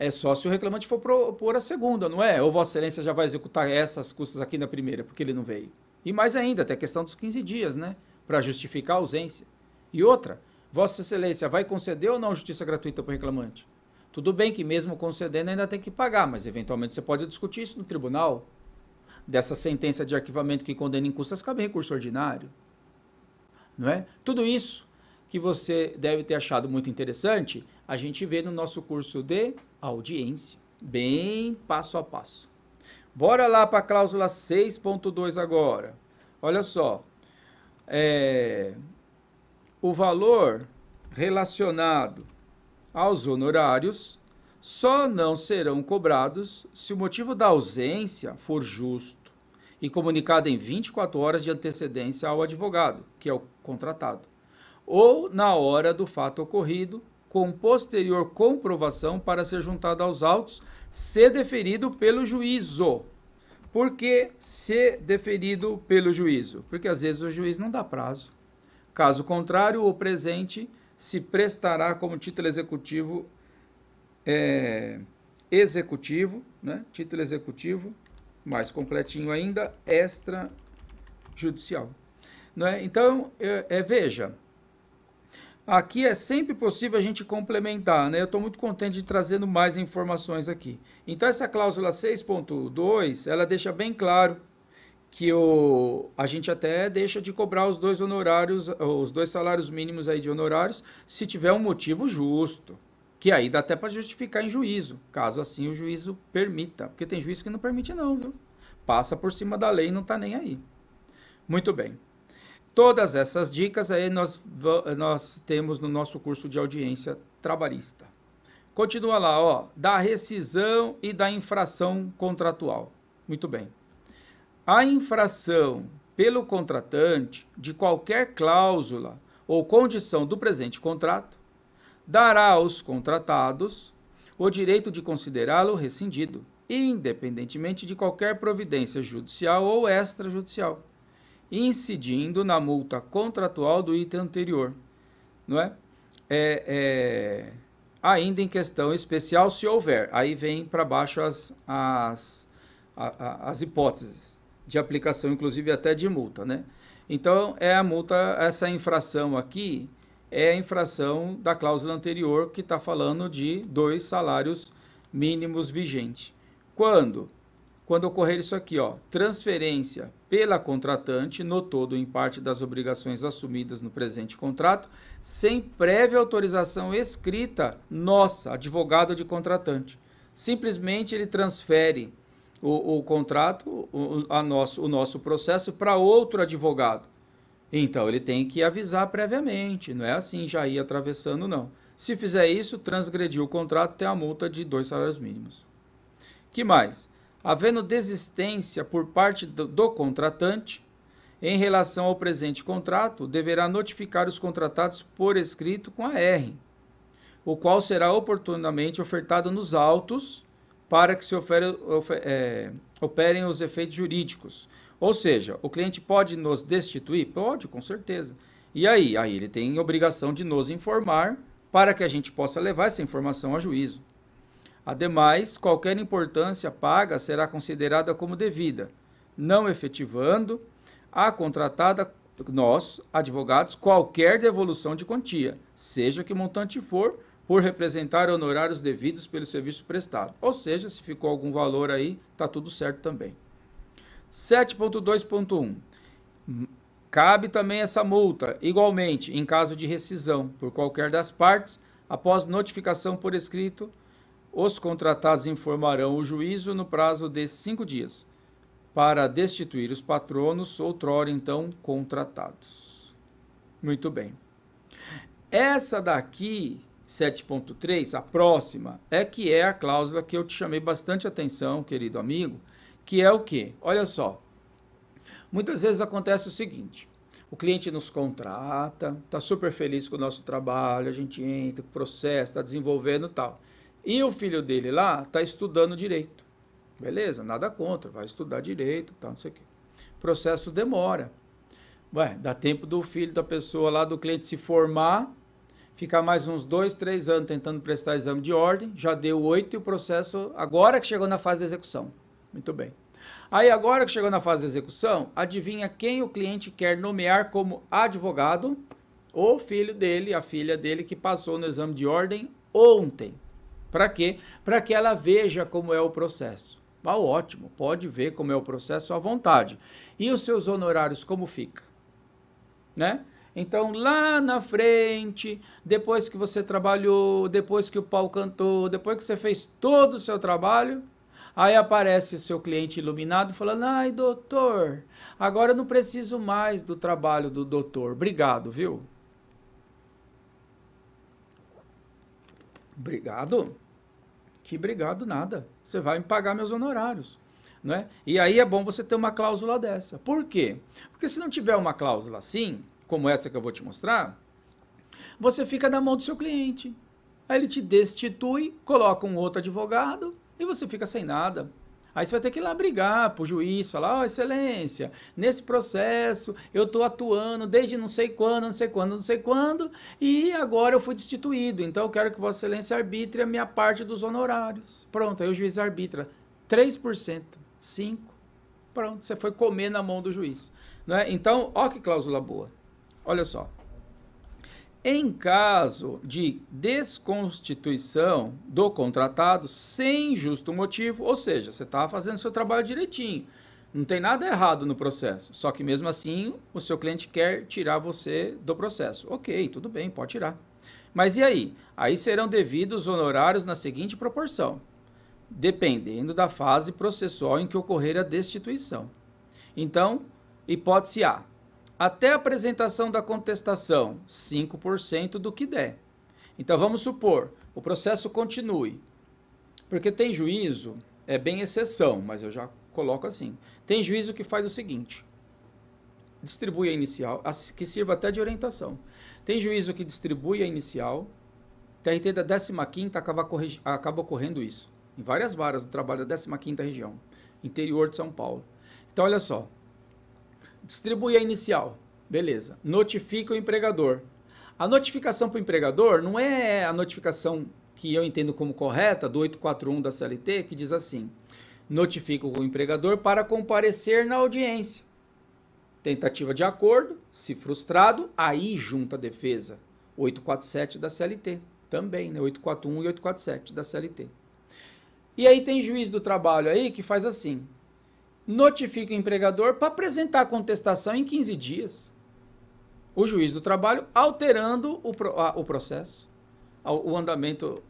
é, é só se o reclamante for propor a segunda, não é? Ou Vossa Excelência já vai executar essas custas aqui na primeira, porque ele não veio. E mais ainda, até a questão dos 15 dias, né? Para justificar a ausência. E outra, Vossa Excelência vai conceder ou não justiça gratuita para o reclamante? Tudo bem que mesmo concedendo ainda tem que pagar, mas eventualmente você pode discutir isso no tribunal. Dessa sentença de arquivamento que condena em custas cabe recurso ordinário. Não é? Tudo isso que você deve ter achado muito interessante, a gente vê no nosso curso de audiência, bem passo a passo. Bora lá para a cláusula 6.2 agora. Olha só. É, o valor relacionado aos honorários só não serão cobrados se o motivo da ausência for justo e comunicado em 24 horas de antecedência ao advogado, que é o contratado, ou na hora do fato ocorrido, com posterior comprovação para ser juntado aos autos ser deferido pelo juízo. Por que ser deferido pelo juízo? Porque às vezes o juiz não dá prazo. Caso contrário, o presente se prestará como título executivo é, executivo, né? título executivo, mais completinho ainda, extrajudicial. Não é? Então, é, é veja, Aqui é sempre possível a gente complementar, né? Eu estou muito contente de trazendo mais informações aqui. Então, essa cláusula 6.2, ela deixa bem claro que o, a gente até deixa de cobrar os dois honorários, os dois salários mínimos aí de honorários, se tiver um motivo justo, que aí dá até para justificar em juízo, caso assim o juízo permita, porque tem juízo que não permite não, viu? Passa por cima da lei e não está nem aí. Muito bem. Todas essas dicas aí nós, nós temos no nosso curso de audiência trabalhista. Continua lá, ó, da rescisão e da infração contratual. Muito bem. A infração pelo contratante de qualquer cláusula ou condição do presente contrato dará aos contratados o direito de considerá-lo rescindido, independentemente de qualquer providência judicial ou extrajudicial incidindo na multa contratual do item anterior, não é? é, é ainda em questão especial, se houver. Aí vem para baixo as, as, a, a, as hipóteses de aplicação, inclusive até de multa, né? Então, é a multa, essa infração aqui é a infração da cláusula anterior que está falando de dois salários mínimos vigentes. Quando? Quando ocorrer isso aqui, ó, transferência pela contratante no todo em parte das obrigações assumidas no presente contrato, sem prévia autorização escrita nossa, advogado de contratante. Simplesmente ele transfere o, o contrato, o, a nosso, o nosso processo, para outro advogado. Então ele tem que avisar previamente, não é assim já ir atravessando, não. Se fizer isso, transgrediu o contrato, tem a multa de dois salários mínimos. Que mais? havendo desistência por parte do, do contratante em relação ao presente contrato, deverá notificar os contratados por escrito com a R, o qual será oportunamente ofertado nos autos para que se ofere, é, operem os efeitos jurídicos. Ou seja, o cliente pode nos destituir? Pode, com certeza. E aí? Aí ele tem obrigação de nos informar para que a gente possa levar essa informação a juízo. Ademais, qualquer importância paga será considerada como devida, não efetivando a contratada nós, advogados, qualquer devolução de quantia, seja que montante for, por representar honorários devidos pelo serviço prestado. Ou seja, se ficou algum valor aí, tá tudo certo também. 7.2.1 Cabe também essa multa, igualmente, em caso de rescisão por qualquer das partes, após notificação por escrito os contratados informarão o juízo no prazo de cinco dias para destituir os patronos, outrora então contratados. Muito bem. Essa daqui, 7.3, a próxima, é que é a cláusula que eu te chamei bastante atenção, querido amigo, que é o quê? Olha só. Muitas vezes acontece o seguinte: o cliente nos contrata, está super feliz com o nosso trabalho, a gente entra, processa, está desenvolvendo tal. E o filho dele lá está estudando direito. Beleza, nada contra, vai estudar direito, tal, não sei o quê. Processo demora. Ué, dá tempo do filho da pessoa lá, do cliente se formar, ficar mais uns dois, três anos tentando prestar exame de ordem, já deu oito e o processo, agora que chegou na fase da execução. Muito bem. Aí agora que chegou na fase da execução, adivinha quem o cliente quer nomear como advogado? O filho dele, a filha dele que passou no exame de ordem ontem. Para quê? Para que ela veja como é o processo. Ah, ótimo, pode ver como é o processo à vontade. E os seus honorários, como fica? Né? Então, lá na frente, depois que você trabalhou, depois que o pau cantou, depois que você fez todo o seu trabalho, aí aparece o seu cliente iluminado falando: ai, doutor, agora eu não preciso mais do trabalho do doutor. Obrigado, viu? Obrigado? Que obrigado nada. Você vai me pagar meus honorários. Né? E aí é bom você ter uma cláusula dessa. Por quê? Porque se não tiver uma cláusula assim, como essa que eu vou te mostrar, você fica na mão do seu cliente. Aí ele te destitui, coloca um outro advogado e você fica sem nada. Aí você vai ter que ir lá brigar pro juiz, falar, ó, oh, excelência, nesse processo eu estou atuando desde não sei quando, não sei quando, não sei quando, e agora eu fui destituído, então eu quero que vossa excelência arbitre a minha parte dos honorários. Pronto, aí o juiz arbitra 3%, 5%, pronto, você foi comer na mão do juiz. é? Então, ó que cláusula boa, olha só. Em caso de desconstituição do contratado sem justo motivo, ou seja, você estava fazendo seu trabalho direitinho, não tem nada errado no processo, só que mesmo assim o seu cliente quer tirar você do processo. Ok, tudo bem, pode tirar. Mas e aí? Aí serão devidos honorários na seguinte proporção, dependendo da fase processual em que ocorrer a destituição. Então, hipótese A, até a apresentação da contestação, 5% do que der. Então vamos supor, o processo continue. Porque tem juízo, é bem exceção, mas eu já coloco assim. Tem juízo que faz o seguinte: distribui a inicial, que sirva até de orientação. Tem juízo que distribui a inicial. TRT da 15 acaba, acaba ocorrendo isso. Em várias varas do trabalho da 15 região, interior de São Paulo. Então, olha só distribui a inicial. Beleza. Notifica o empregador. A notificação para o empregador não é a notificação que eu entendo como correta, do 841 da CLT, que diz assim: notifica o empregador para comparecer na audiência. Tentativa de acordo, se frustrado, aí junta a defesa. 847 da CLT também, né? 841 e 847 da CLT. E aí tem juiz do trabalho aí que faz assim: notifica o empregador para apresentar a contestação em 15 dias. O juiz do trabalho alterando o, a, o processo, o andamento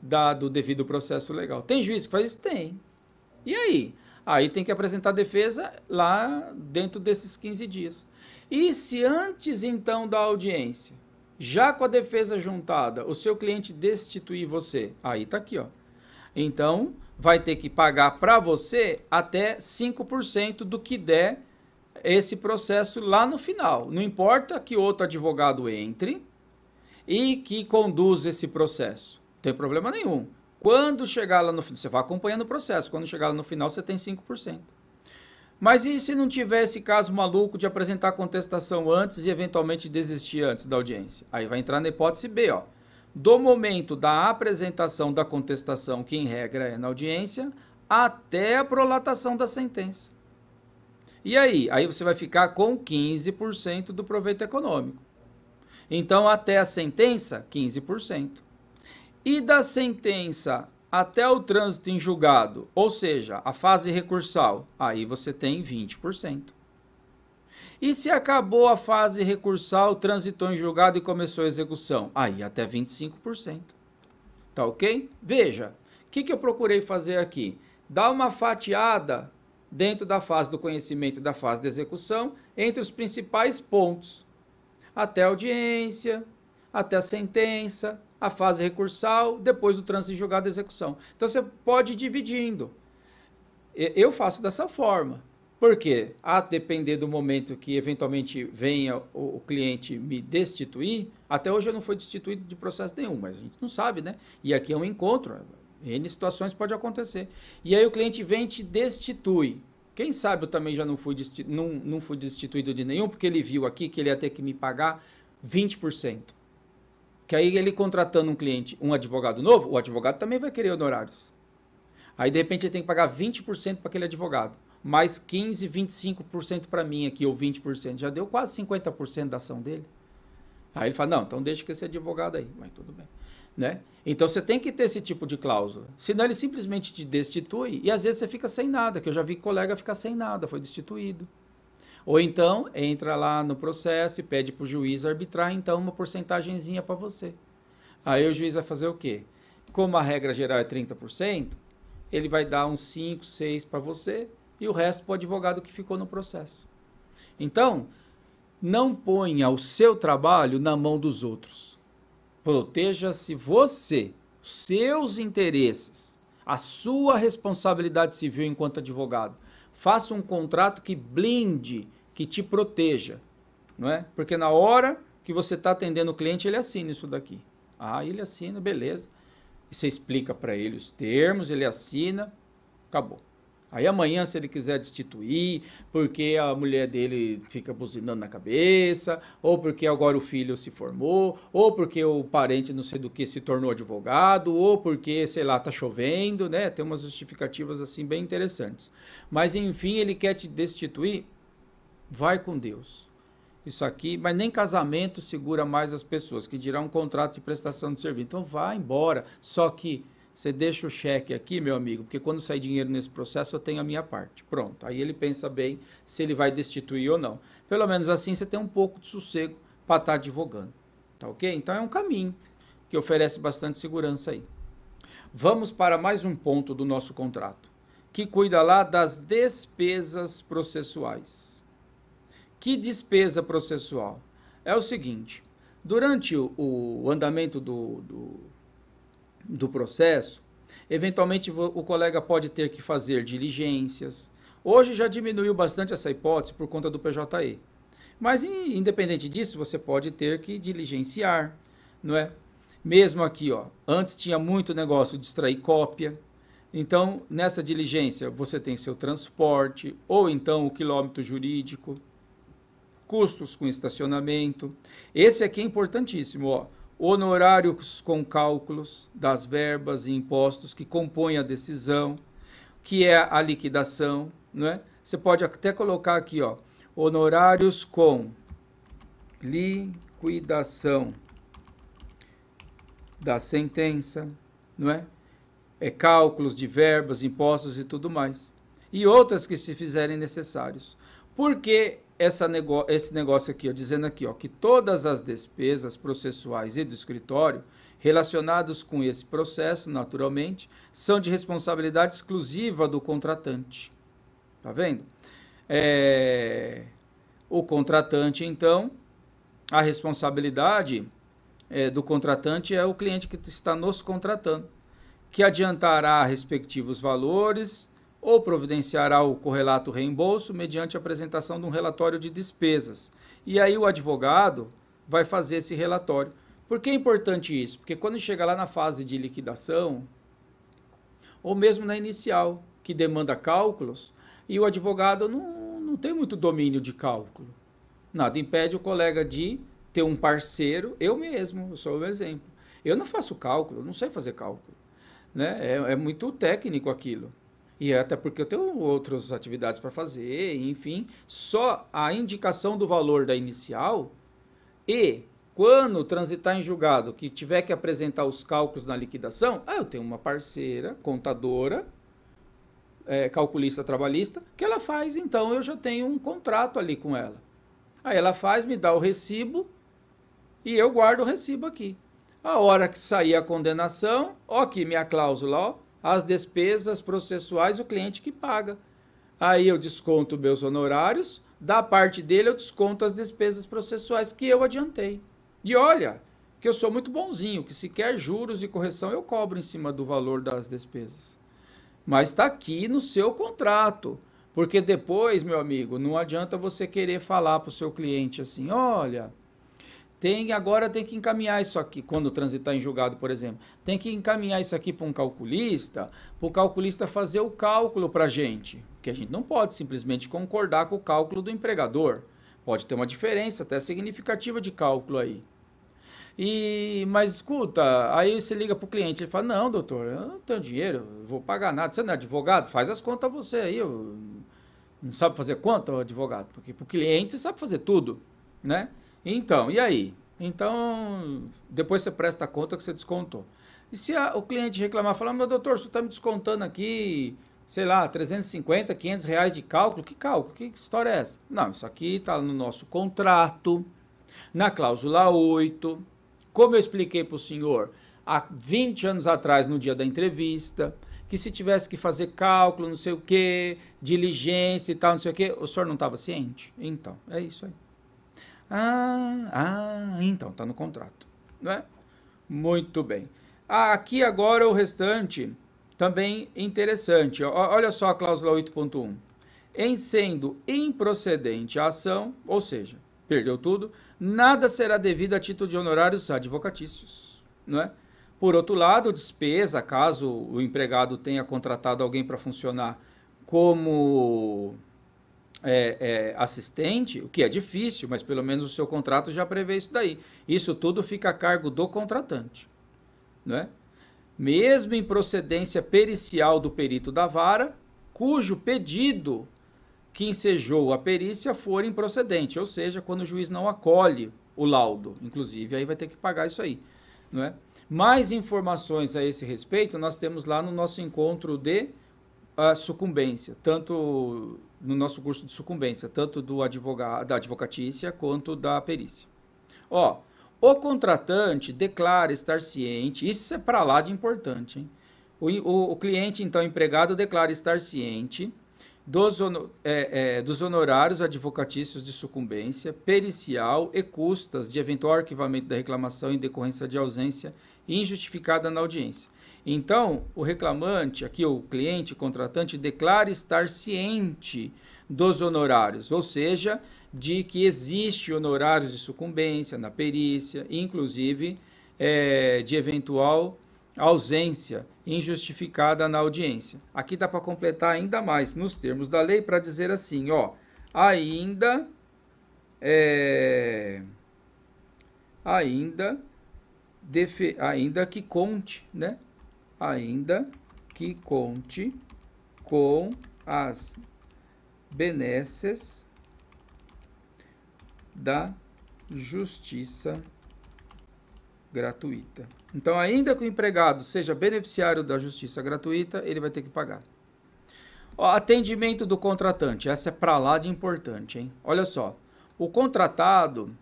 dado devido processo legal. Tem juiz que faz isso? Tem. E aí? Aí tem que apresentar a defesa lá dentro desses 15 dias. E se antes então da audiência, já com a defesa juntada, o seu cliente destituir você, aí está aqui, ó. Então, vai ter que pagar para você até 5% do que der esse processo lá no final. Não importa que outro advogado entre e que conduza esse processo. Não tem problema nenhum. Quando chegar lá no final, você vai acompanhando o processo. Quando chegar lá no final, você tem 5%. Mas e se não tiver esse caso maluco de apresentar contestação antes e eventualmente desistir antes da audiência? Aí vai entrar na hipótese B, ó do momento da apresentação da contestação, que em regra é na audiência, até a prolatação da sentença. E aí? Aí você vai ficar com 15% do proveito econômico. Então, até a sentença, 15%. E da sentença até o trânsito em julgado, ou seja, a fase recursal, aí você tem 20%. E se acabou a fase recursal, transitou em julgado e começou a execução? Aí até 25%. Tá ok? Veja, o que, que eu procurei fazer aqui? Dar uma fatiada dentro da fase do conhecimento e da fase da execução entre os principais pontos. Até audiência, até a sentença, a fase recursal, depois do trânsito em julgado e execução. Então você pode ir dividindo. Eu faço dessa forma. Porque, a depender do momento que eventualmente venha o, o, cliente me destituir, até hoje eu não fui destituído de processo nenhum, mas a gente não sabe, né? E aqui é um encontro, N situações pode acontecer. E aí o cliente vem e te destitui. Quem sabe eu também já não fui, não, não fui destituído de nenhum, porque ele viu aqui que ele ia ter que me pagar 20%. Que aí ele contratando um cliente, um advogado novo, o advogado também vai querer honorários. Aí de repente ele tem que pagar 20% para aquele advogado mais 15, 25% para mim aqui, ou 20%. Já deu quase 50% da ação dele. Aí ele fala, não, então deixa que esse advogado aí. Mas tudo bem. Né? Então você tem que ter esse tipo de cláusula. Senão ele simplesmente te destitui e às vezes você fica sem nada, que eu já vi colega ficar sem nada, foi destituído. Ou então entra lá no processo e pede para o juiz arbitrar então uma porcentagemzinha para você. Aí o juiz vai fazer o quê? Como a regra geral é 30%, ele vai dar uns 5, 6 para você e o resto para o advogado que ficou no processo. Então, não ponha o seu trabalho na mão dos outros. Proteja-se você, seus interesses, a sua responsabilidade civil enquanto advogado. Faça um contrato que blinde, que te proteja, não é? Porque na hora que você está atendendo o cliente, ele assina isso daqui. Ah, ele assina, beleza. E você explica para ele os termos, ele assina, acabou. Aí amanhã, se ele quiser destituir, porque a mulher dele fica buzinando na cabeça, ou porque agora o filho se formou, ou porque o parente não sei do que se tornou advogado, ou porque, sei lá, tá chovendo, né? Tem umas justificativas assim bem interessantes. Mas enfim, ele quer te destituir, vai com Deus. Isso aqui, mas nem casamento segura mais as pessoas, que dirá um contrato de prestação de serviço. Então vá embora. Só que você deixa o cheque aqui, meu amigo, porque quando sai dinheiro nesse processo eu tenho a minha parte. Pronto. Aí ele pensa bem se ele vai destituir ou não. Pelo menos assim você tem um pouco de sossego para estar tá advogando. Tá ok? Então é um caminho que oferece bastante segurança aí. Vamos para mais um ponto do nosso contrato, que cuida lá das despesas processuais. Que despesa processual? É o seguinte: durante o, o andamento do, do do processo, eventualmente o colega pode ter que fazer diligências. Hoje já diminuiu bastante essa hipótese por conta do PJE. Mas independente disso, você pode ter que diligenciar, não é? Mesmo aqui, ó, antes tinha muito negócio de extrair cópia. Então, nessa diligência, você tem seu transporte ou então o quilômetro jurídico, custos com estacionamento. Esse aqui é importantíssimo, ó honorários com cálculos das verbas e impostos que compõem a decisão, que é a liquidação, não é? Você pode até colocar aqui, ó, honorários com liquidação da sentença, não é? É cálculos de verbas, impostos e tudo mais. E outras que se fizerem necessários. Porque essa nego esse negócio aqui, ó, dizendo aqui ó, que todas as despesas processuais e do escritório relacionados com esse processo, naturalmente, são de responsabilidade exclusiva do contratante. Tá vendo? É... O contratante, então, a responsabilidade é, do contratante é o cliente que está nos contratando, que adiantará respectivos valores ou providenciará o correlato reembolso mediante apresentação de um relatório de despesas. E aí o advogado vai fazer esse relatório. Por que é importante isso? Porque quando chega lá na fase de liquidação, ou mesmo na inicial, que demanda cálculos, e o advogado não, não tem muito domínio de cálculo. Nada impede o colega de ter um parceiro, eu mesmo, eu sou o exemplo. Eu não faço cálculo, não sei fazer cálculo. Né? É, é muito técnico aquilo. E até porque eu tenho outras atividades para fazer, enfim. Só a indicação do valor da inicial e quando transitar em julgado que tiver que apresentar os cálculos na liquidação, ah, eu tenho uma parceira, contadora, é, calculista trabalhista, que ela faz, então eu já tenho um contrato ali com ela. Aí ela faz, me dá o recibo e eu guardo o recibo aqui. A hora que sair a condenação, ó aqui minha cláusula, ó, as despesas processuais o cliente que paga. Aí eu desconto meus honorários, da parte dele eu desconto as despesas processuais que eu adiantei. E olha, que eu sou muito bonzinho, que se quer juros e correção eu cobro em cima do valor das despesas. Mas está aqui no seu contrato. Porque depois, meu amigo, não adianta você querer falar para o seu cliente assim: olha, tem agora tem que encaminhar isso aqui quando transitar em julgado, por exemplo. Tem que encaminhar isso aqui para um calculista, para o calculista fazer o cálculo para a gente, porque a gente não pode simplesmente concordar com o cálculo do empregador. Pode ter uma diferença até significativa de cálculo aí. E, mas escuta, aí você liga para o cliente, ele fala, não, doutor, eu não tenho dinheiro, vou pagar nada. Você não é advogado? Faz as contas você aí. Eu... Não sabe fazer conta, advogado? Porque para o cliente você sabe fazer tudo, né? Então, e aí? Então, depois você presta conta que você descontou. E se a, o cliente reclamar, falar, meu doutor, você está me descontando aqui, sei lá, 350, 500 reais de cálculo? Que cálculo? Que história é essa? Não, isso aqui está no nosso contrato, na cláusula 8. Como eu expliquei para o senhor há 20 anos atrás, no dia da entrevista, que se tivesse que fazer cálculo, não sei o quê, diligência e tal, não sei o quê, o senhor não estava ciente? Então, é isso aí. Ah, ah, então está no contrato, não é? Muito bem. Ah, aqui agora o restante também interessante. O, olha só a cláusula 8.1. Em sendo improcedente a ação, ou seja, perdeu tudo, nada será devido a título de honorários advocatícios, não é? Por outro lado, despesa, caso o empregado tenha contratado alguém para funcionar como é, é, assistente, o que é difícil, mas pelo menos o seu contrato já prevê isso daí. Isso tudo fica a cargo do contratante. Né? Mesmo em procedência pericial do perito da vara, cujo pedido que ensejou a perícia for improcedente, ou seja, quando o juiz não acolhe o laudo, inclusive, aí vai ter que pagar isso aí, não é? Mais informações a esse respeito nós temos lá no nosso encontro de uh, sucumbência, tanto no nosso curso de sucumbência, tanto do advogado, da advocatícia quanto da perícia. Ó, o contratante declara estar ciente, isso é para lá de importante, hein? O, o, o, cliente, então, empregado, declara estar ciente dos, é, é, dos honorários advocatícios de sucumbência, pericial e custas de eventual arquivamento da reclamação em decorrência de ausência injustificada na audiência. Então, o reclamante, aqui o cliente, o contratante, declara estar ciente dos honorários, ou seja, de que existe honorários de sucumbência na perícia, inclusive é, de eventual ausência injustificada na audiência. Aqui dá para completar ainda mais nos termos da lei para dizer assim, ó, ainda é, ainda ainda que conte, né, ainda que conte com as benesses da justiça gratuita. Então, ainda que o empregado seja beneficiário da justiça gratuita, ele vai ter que pagar. Ó, atendimento do contratante. Essa é para lá de importante, hein? Olha só. O contratado,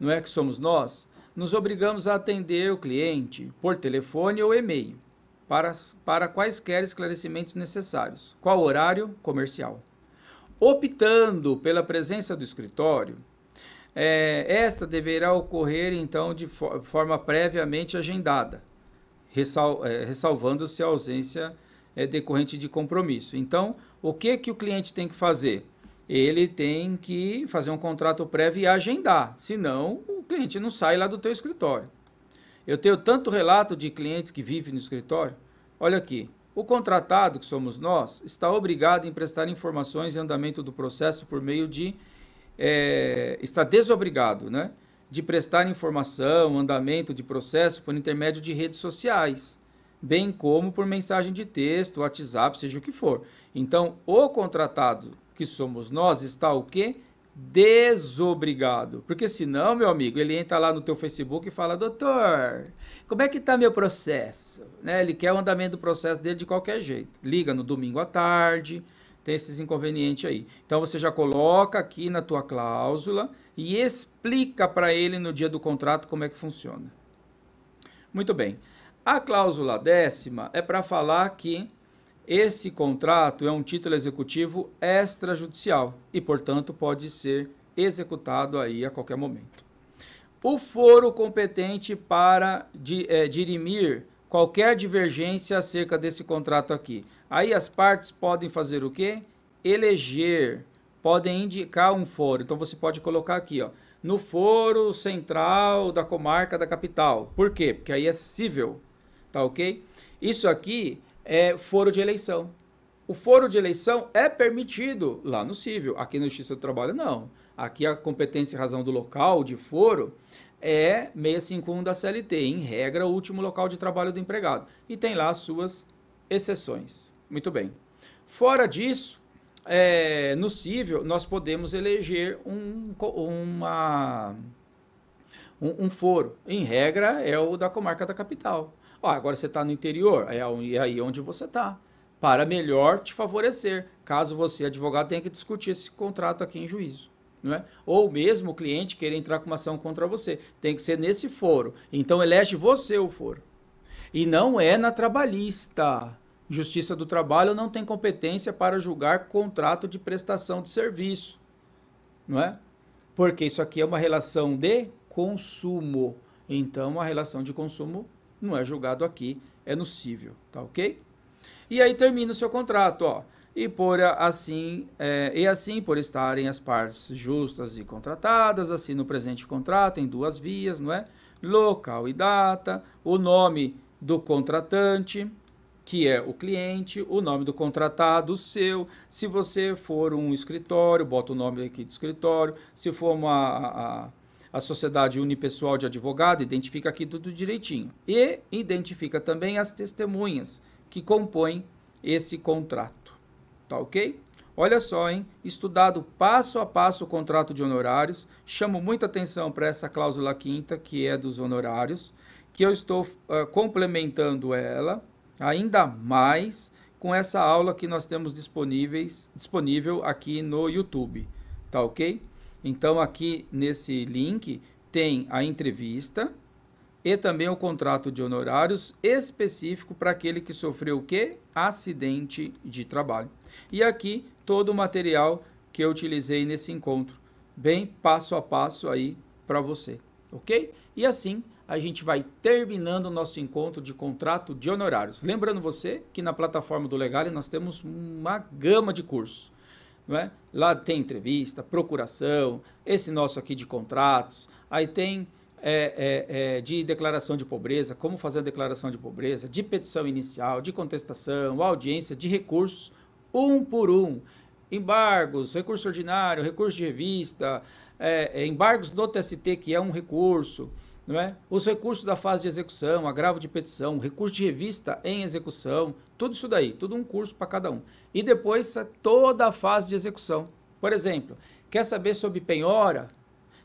não é que somos nós, nos obrigamos a atender o cliente por telefone ou e-mail para, para quaisquer esclarecimentos necessários. Qual horário? Comercial. Optando pela presença do escritório, é, esta deverá ocorrer, então, de forma previamente agendada, ressal é, ressalvando-se a ausência é, decorrente de compromisso. Então, o que, que o cliente tem que fazer? Ele tem que fazer um contrato prévio e agendar, senão o cliente não sai lá do teu escritório. Eu tenho tanto relato de clientes que vivem no escritório. Olha aqui, o contratado, que somos nós, está obrigado a emprestar informações em andamento do processo por meio de. É, está desobrigado, né? De prestar informação, andamento de processo por intermédio de redes sociais, bem como por mensagem de texto, WhatsApp, seja o que for. Então, o contratado, que somos nós, está o quê? desobrigado. Porque senão, meu amigo, ele entra lá no teu Facebook e fala, doutor, como é que está meu processo? Né? Ele quer o andamento do processo dele de qualquer jeito. Liga no domingo à tarde, tem esses inconvenientes aí. Então você já coloca aqui na tua cláusula e explica para ele no dia do contrato como é que funciona. Muito bem. A cláusula décima é para falar que esse contrato é um título executivo extrajudicial e, portanto, pode ser executado aí a qualquer momento. O foro competente para de, eh, é, dirimir qualquer divergência acerca desse contrato aqui. Aí as partes podem fazer o quê? Eleger, podem indicar um foro. Então você pode colocar aqui, ó, no foro central da comarca da capital. Por quê? Porque aí é civil, tá ok? Isso aqui é, foro de eleição. O foro de eleição é permitido lá no civil, aqui no Justiça do Trabalho não. Aqui a competência e razão do local de foro é 651 da CLT, em regra, o último local de trabalho do empregado. E tem lá as suas exceções. Muito bem. Fora disso, é, no civil, nós podemos eleger um, uma, um, um foro. Em regra, é o da comarca da capital. Ó, agora você está no interior, é, é aí onde você está, para melhor te favorecer, caso você, advogado, tenha que discutir esse contrato aqui em juízo. Não é? Ou mesmo o cliente querer entrar com uma ação contra você. Tem que ser nesse foro. Então elege você o foro. E não é na trabalhista. Justiça do Trabalho não tem competência para julgar contrato de prestação de serviço. Não é? Porque isso aqui é uma relação de consumo. Então, a relação de consumo não é julgado aqui, é no cível, tá ok? E aí termina o seu contrato, ó. E por assim, é, e assim por estarem as partes justas e contratadas, assim no presente contrato, em duas vias, não é? Local e data, o nome do contratante, que é o cliente, o nome do contratado, o seu. Se você for um escritório, bota o nome aqui do escritório. Se for uma, a, a Sociedade Unipessoal de Advogado identifica aqui tudo direitinho. E identifica também as testemunhas que compõem esse contrato. Tá ok? Olha só, hein? Estudado passo a passo o contrato de honorários. Chamo muita atenção para essa cláusula quinta, que é dos honorários, que eu estou uh, complementando ela ainda mais com essa aula que nós temos disponíveis, disponível aqui no YouTube. Tá ok? Então, aqui nesse link tem a entrevista e também o contrato de honorários específico para aquele que sofreu o quê? Acidente de trabalho. E aqui todo o material que eu utilizei nesse encontro, bem passo a passo aí para você, ok? E assim a gente vai terminando o nosso encontro de contrato de honorários. Lembrando você que na plataforma do Legale nós temos uma gama de cursos né? Lá tem entrevista, procuração, esse nosso aqui de contratos, aí tem é, é, é, de declaração de pobreza, como fazer a declaração de pobreza, de petição inicial, de contestação, audiência, de recursos, um por um. Embargos, recurso ordinário, recurso de revista, é, é, embargos do TST, que é um recurso não é? Os recursos da fase de execução, agravo de petição, recurso de revista em execução, tudo isso daí, tudo um curso para cada um. E depois é toda a fase de execução. Por exemplo, quer saber sobre penhora?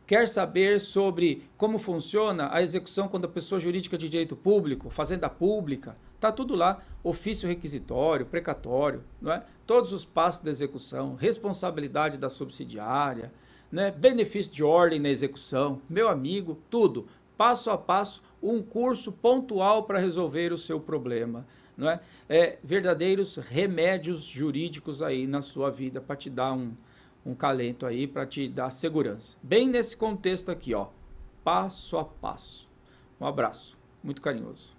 Quer saber sobre como funciona a execução quando a pessoa jurídica de direito público, fazenda pública, tá tudo lá, ofício requisitório, precatório, não é? Todos os passos da execução, responsabilidade da subsidiária, né? Benefício de ordem na execução, meu amigo, tudo passo a passo um curso pontual para resolver o seu problema. Não é? é verdadeiros remédios jurídicos aí na sua vida para te dar um, um calento aí, para te dar segurança. Bem nesse contexto aqui, ó, passo a passo. Um abraço, muito carinhoso.